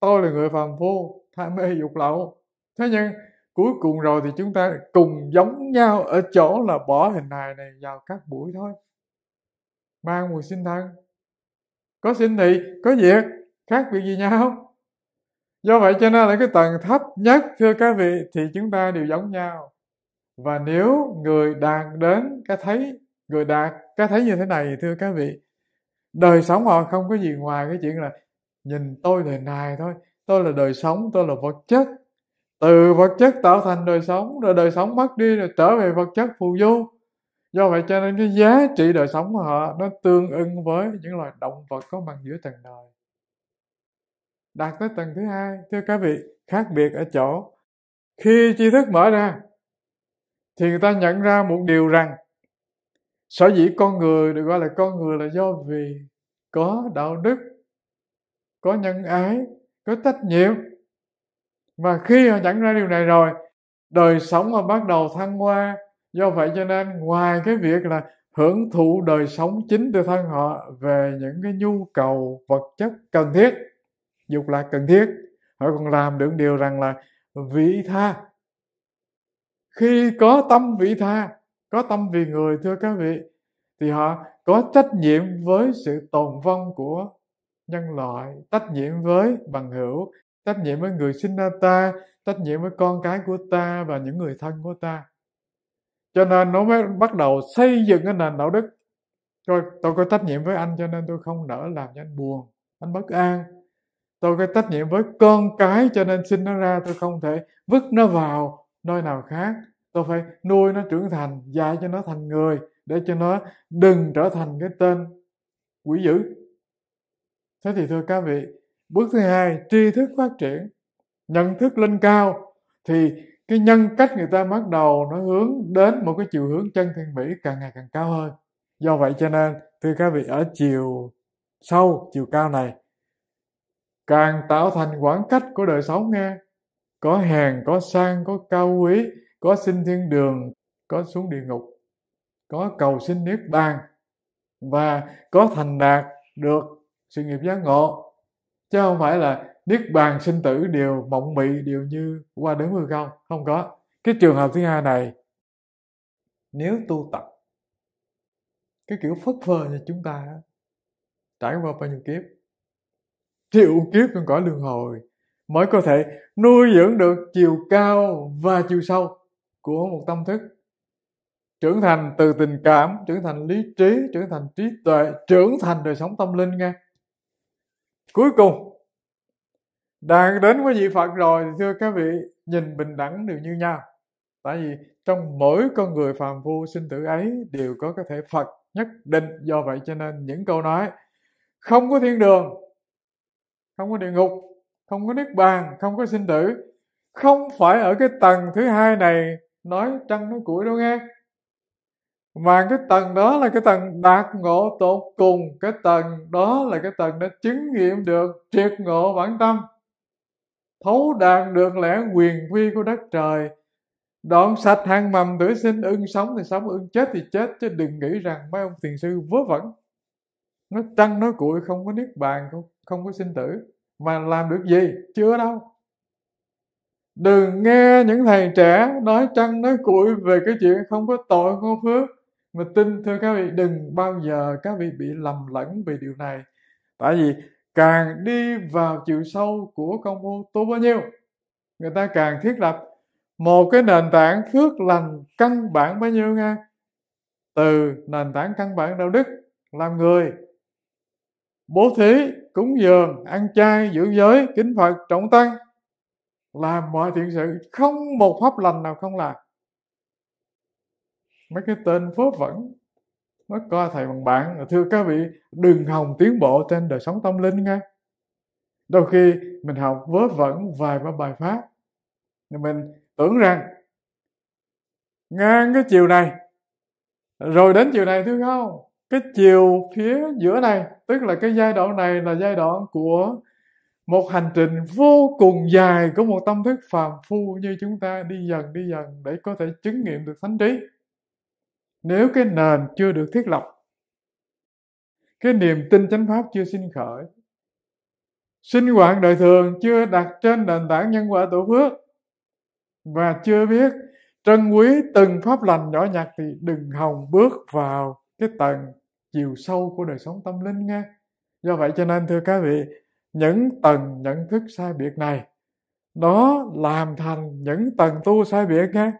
tôi là người phàm phu tham mê dục lậu thế nhưng cuối cùng rồi thì chúng ta cùng giống nhau ở chỗ là bỏ hình hài này vào các buổi thôi mang mùi sinh thân có sinh thì có diệt khác biệt gì nhau do vậy cho nên là cái tầng thấp nhất thưa các vị thì chúng ta đều giống nhau và nếu người đạt đến cái thấy người đạt cái thấy như thế này thưa các vị đời sống họ không có gì ngoài cái chuyện là nhìn tôi đời này thôi tôi là đời sống tôi là vật chất từ vật chất tạo thành đời sống rồi đời sống mất đi rồi trở về vật chất phù du do vậy cho nên cái giá trị đời sống của họ nó tương ứng với những loài động vật có mặt giữa tầng đời đạt tới tầng thứ hai thưa các vị khác biệt ở chỗ khi tri thức mở ra thì người ta nhận ra một điều rằng sở dĩ con người được gọi là con người là do vì có đạo đức có nhân ái có trách nhiệm và khi họ nhận ra điều này rồi đời sống họ bắt đầu thăng hoa do vậy cho nên ngoài cái việc là hưởng thụ đời sống chính từ thân họ về những cái nhu cầu vật chất cần thiết dục lạc cần thiết họ còn làm được điều rằng là vị tha khi có tâm vị tha có tâm vì người thưa các vị thì họ có trách nhiệm với sự tồn vong của nhân loại trách nhiệm với bằng hữu trách nhiệm với người sinh ra ta trách nhiệm với con cái của ta và những người thân của ta cho nên nó mới bắt đầu xây dựng cái nền đạo đức rồi tôi có trách nhiệm với anh cho nên tôi không nỡ làm cho anh buồn anh bất an tôi có trách nhiệm với con cái cho nên sinh nó ra tôi không thể vứt nó vào nơi nào khác tôi phải nuôi nó trưởng thành dạy cho nó thành người để cho nó đừng trở thành cái tên quỷ dữ thế thì thưa các vị bước thứ hai tri thức phát triển nhận thức lên cao thì cái nhân cách người ta bắt đầu nó hướng đến một cái chiều hướng chân thiện mỹ càng ngày càng cao hơn do vậy cho nên thưa các vị ở chiều sâu chiều cao này càng tạo thành khoảng cách của đời sống nghe có hàng có sang có cao quý có sinh thiên đường có xuống địa ngục có cầu sinh niết bàn và có thành đạt được sự nghiệp giác ngộ chứ không phải là niết bàn sinh tử đều mộng mị đều như qua đứng hư không không có cái trường hợp thứ hai này nếu tu tập cái kiểu phất phơ như chúng ta trải qua bao nhiêu kiếp triệu kiếp trong cõi đường hồi mới có thể nuôi dưỡng được chiều cao và chiều sâu của một tâm thức trưởng thành từ tình cảm trưởng thành lý trí trưởng thành trí tuệ trưởng thành đời sống tâm linh nghe cuối cùng đang đến với vị phật rồi thì thưa các vị nhìn bình đẳng đều như nhau tại vì trong mỗi con người phàm phu sinh tử ấy đều có cái thể phật nhất định do vậy cho nên những câu nói không có thiên đường không có địa ngục không có niết bàn không có sinh tử không phải ở cái tầng thứ hai này nói trăng nói củi đâu nghe mà cái tầng đó là cái tầng đạt ngộ tột cùng cái tầng đó là cái tầng đã chứng nghiệm được triệt ngộ bản tâm thấu đạt được lẽ quyền vi của đất trời đoạn sạch hàng mầm tử sinh ưng sống thì sống ưng chết thì chết chứ đừng nghĩ rằng mấy ông thiền sư vớ vẩn nó trăng nó cuội không có niết bàn không, không có sinh tử mà làm được gì chưa đâu đừng nghe những thầy trẻ nói trăng nói cuội về cái chuyện không có tội không có phước mà tin thưa các vị đừng bao giờ các vị bị lầm lẫn về điều này tại vì càng đi vào chiều sâu của công phu tu bao nhiêu người ta càng thiết lập một cái nền tảng phước lành căn bản bao nhiêu nghe từ nền tảng căn bản đạo đức làm người bố thí cúng dường ăn chay giữ giới kính phật trọng tăng làm mọi thiện sự không một pháp lành nào không làm mấy cái tên vớ vẩn mới coi thầy bằng bạn thưa các vị đừng hòng tiến bộ trên đời sống tâm linh nghe đôi khi mình học vớ vẩn vài ba bài pháp nhưng mình tưởng rằng ngang cái chiều này rồi đến chiều này thưa không cái chiều phía giữa này tức là cái giai đoạn này là giai đoạn của một hành trình vô cùng dài của một tâm thức phàm phu như chúng ta đi dần đi dần để có thể chứng nghiệm được thánh trí nếu cái nền chưa được thiết lập cái niềm tin chánh pháp chưa sinh khởi sinh hoạt đời thường chưa đặt trên nền tảng nhân quả tổ phước và chưa biết trân quý từng pháp lành nhỏ nhặt thì đừng hòng bước vào cái tầng chiều sâu của đời sống tâm linh nghe do vậy cho nên thưa các vị những tầng nhận thức sai biệt này nó làm thành những tầng tu sai biệt nghe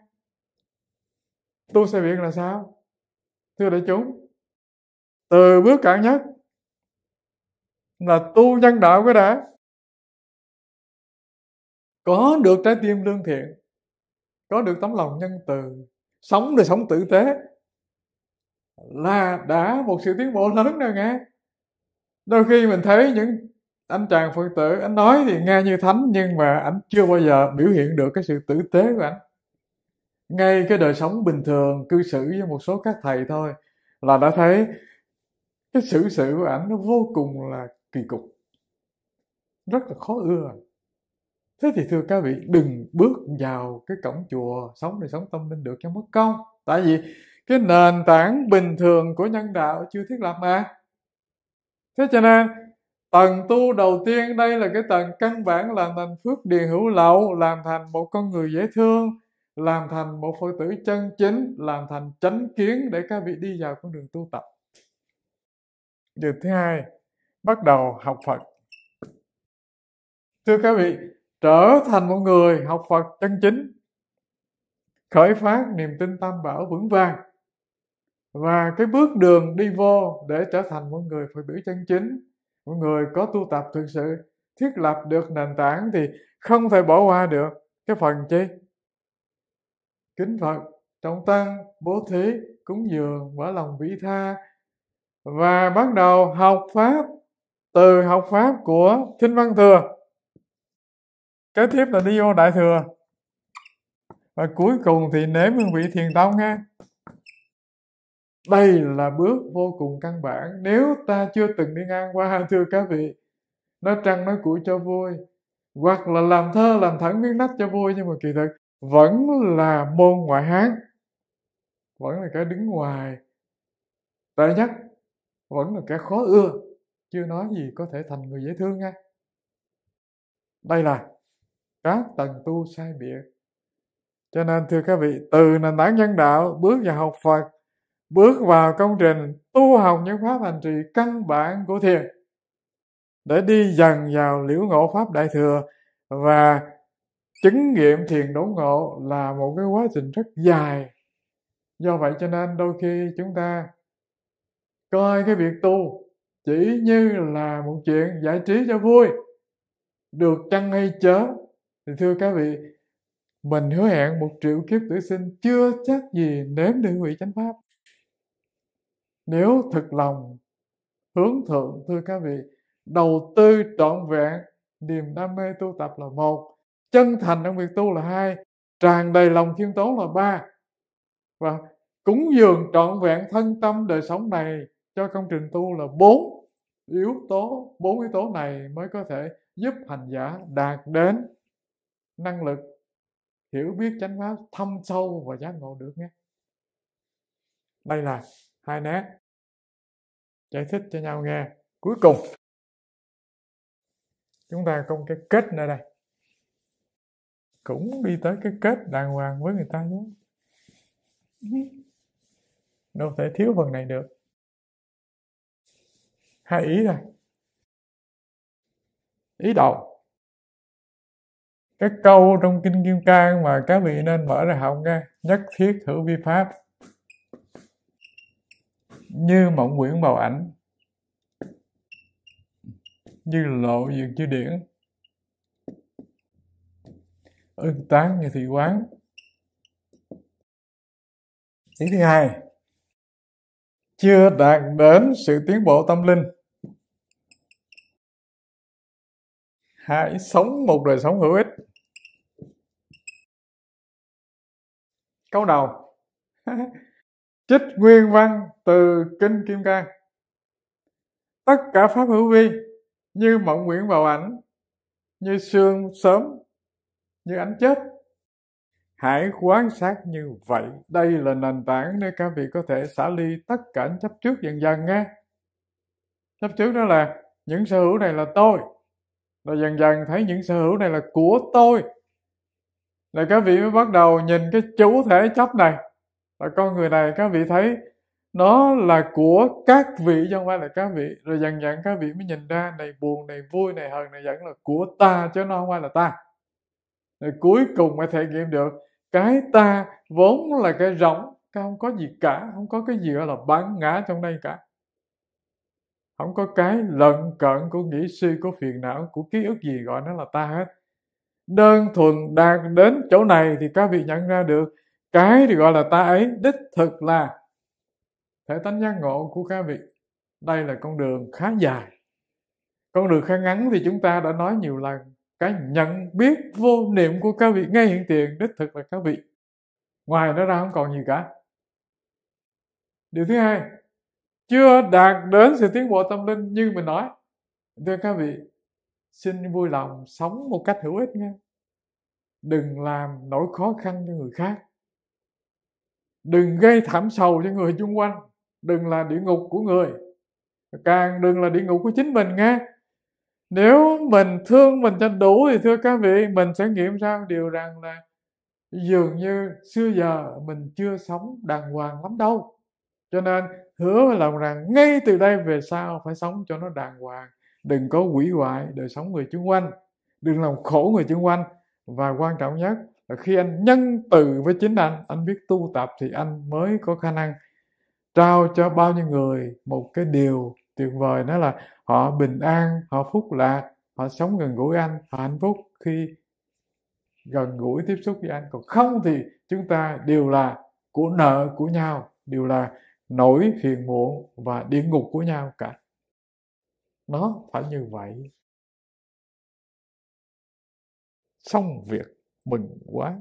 tu xe viện là sao thưa đại chúng từ bước cạn nhất là tu nhân đạo cái đã có được trái tim lương thiện có được tấm lòng nhân từ sống đời sống tử tế là đã một sự tiến bộ lớn rồi nghe đôi khi mình thấy những anh chàng phật tử anh nói thì nghe như thánh nhưng mà anh chưa bao giờ biểu hiện được cái sự tử tế của anh ngay cái đời sống bình thường cư xử với một số các thầy thôi là đã thấy cái xử sự của ảnh nó vô cùng là kỳ cục rất là khó ưa thế thì thưa các vị đừng bước vào cái cổng chùa sống đời sống tâm linh được cho mất công tại vì cái nền tảng bình thường của nhân đạo chưa thiết lập mà thế cho nên tầng tu đầu tiên đây là cái tầng căn bản làm thành phước điền hữu lậu làm thành một con người dễ thương làm thành một phật tử chân chính làm thành chánh kiến để các vị đi vào con đường tu tập điều thứ hai bắt đầu học phật thưa các vị trở thành một người học phật chân chính khởi phát niềm tin tam bảo vững vàng và cái bước đường đi vô để trở thành một người phật tử chân chính một người có tu tập thực sự thiết lập được nền tảng thì không thể bỏ qua được cái phần chi kính phật trọng tăng bố thí cúng dường mở lòng vĩ tha và bắt đầu học pháp từ học pháp của thính văn thừa kế tiếp là đi vô đại thừa và cuối cùng thì nếm hương vị thiền tông ha đây là bước vô cùng căn bản nếu ta chưa từng đi ngang qua thưa các vị nó trăng nói củi cho vui hoặc là làm thơ làm thẳng miếng nách cho vui nhưng mà kỳ thực vẫn là môn ngoại hán vẫn là cái đứng ngoài tệ nhất vẫn là cái khó ưa chưa nói gì có thể thành người dễ thương nha đây là các tầng tu sai biệt cho nên thưa các vị từ nền tảng nhân đạo bước vào học phật bước vào công trình tu học những pháp hành trì căn bản của thiền để đi dần vào liễu ngộ pháp đại thừa và chứng nghiệm thiền đốn ngộ là một cái quá trình rất dài do vậy cho nên đôi khi chúng ta coi cái việc tu chỉ như là một chuyện giải trí cho vui được chăng hay chớ thì thưa các vị mình hứa hẹn một triệu kiếp tử sinh chưa chắc gì nếm được vị chánh pháp nếu thực lòng hướng thượng thưa các vị đầu tư trọn vẹn niềm đam mê tu tập là một chân thành trong việc tu là hai tràn đầy lòng khiêm tốn là ba và cúng dường trọn vẹn thân tâm đời sống này cho công trình tu là bốn yếu tố bốn yếu tố này mới có thể giúp hành giả đạt đến năng lực hiểu biết chánh pháp thâm sâu và giác ngộ được nhé đây là hai nét giải thích cho nhau nghe cuối cùng chúng ta công cái kết nơi đây cũng đi tới cái kết đàng hoàng với người ta nhé, đâu thể thiếu phần này được hai ý này ý đầu cái câu trong kinh kim cang mà các vị nên mở ra học nghe nhất thiết thử vi pháp như mộng nguyện bào ảnh như lộ dược chư điển ứng ừ, tán như thị quán ý thứ hai chưa đạt đến sự tiến bộ tâm linh hãy sống một đời sống hữu ích câu đầu trích nguyên văn từ kinh kim cang tất cả pháp hữu vi như mộng nguyện vào ảnh như sương sớm như anh chết hãy quan sát như vậy đây là nền tảng để các vị có thể xả ly tất cả những chấp trước dần dần nghe chấp trước đó là những sở hữu này là tôi rồi dần dần thấy những sở hữu này là của tôi là các vị mới bắt đầu nhìn cái chủ thể chấp này là con người này các vị thấy nó là của các vị chứ không phải là các vị rồi dần dần các vị mới nhìn ra này buồn này vui này hờn này vẫn là của ta chứ nó không phải là ta cuối cùng mới thể nghiệm được cái ta vốn là cái rỗng cái không có gì cả không có cái gì gọi là bản ngã trong đây cả không có cái lận cận của nghĩ suy của phiền não của ký ức gì gọi nó là ta hết đơn thuần đạt đến chỗ này thì các vị nhận ra được cái thì gọi là ta ấy đích thực là thể tánh giác ngộ của các vị đây là con đường khá dài con đường khá ngắn thì chúng ta đã nói nhiều lần cái nhận biết vô niệm của các vị ngay hiện tiền đích thực là các vị ngoài nó ra không còn gì cả điều thứ hai chưa đạt đến sự tiến bộ tâm linh như mình nói thưa các vị xin vui lòng sống một cách hữu ích nha đừng làm nỗi khó khăn cho người khác đừng gây thảm sầu cho người chung quanh đừng là địa ngục của người càng đừng là địa ngục của chính mình nghe nếu mình thương mình cho đủ thì thưa các vị mình sẽ nghiệm ra điều rằng là dường như xưa giờ mình chưa sống đàng hoàng lắm đâu cho nên hứa với lòng rằng ngay từ đây về sau phải sống cho nó đàng hoàng đừng có quỷ hoại đời sống người chung quanh đừng làm khổ người chung quanh và quan trọng nhất là khi anh nhân từ với chính anh anh biết tu tập thì anh mới có khả năng trao cho bao nhiêu người một cái điều tuyệt vời đó là họ bình an họ phúc lạc họ sống gần gũi anh họ hạnh phúc khi gần gũi tiếp xúc với anh còn không thì chúng ta đều là của nợ của nhau đều là nỗi phiền muộn và địa ngục của nhau cả nó phải như vậy xong việc mừng quá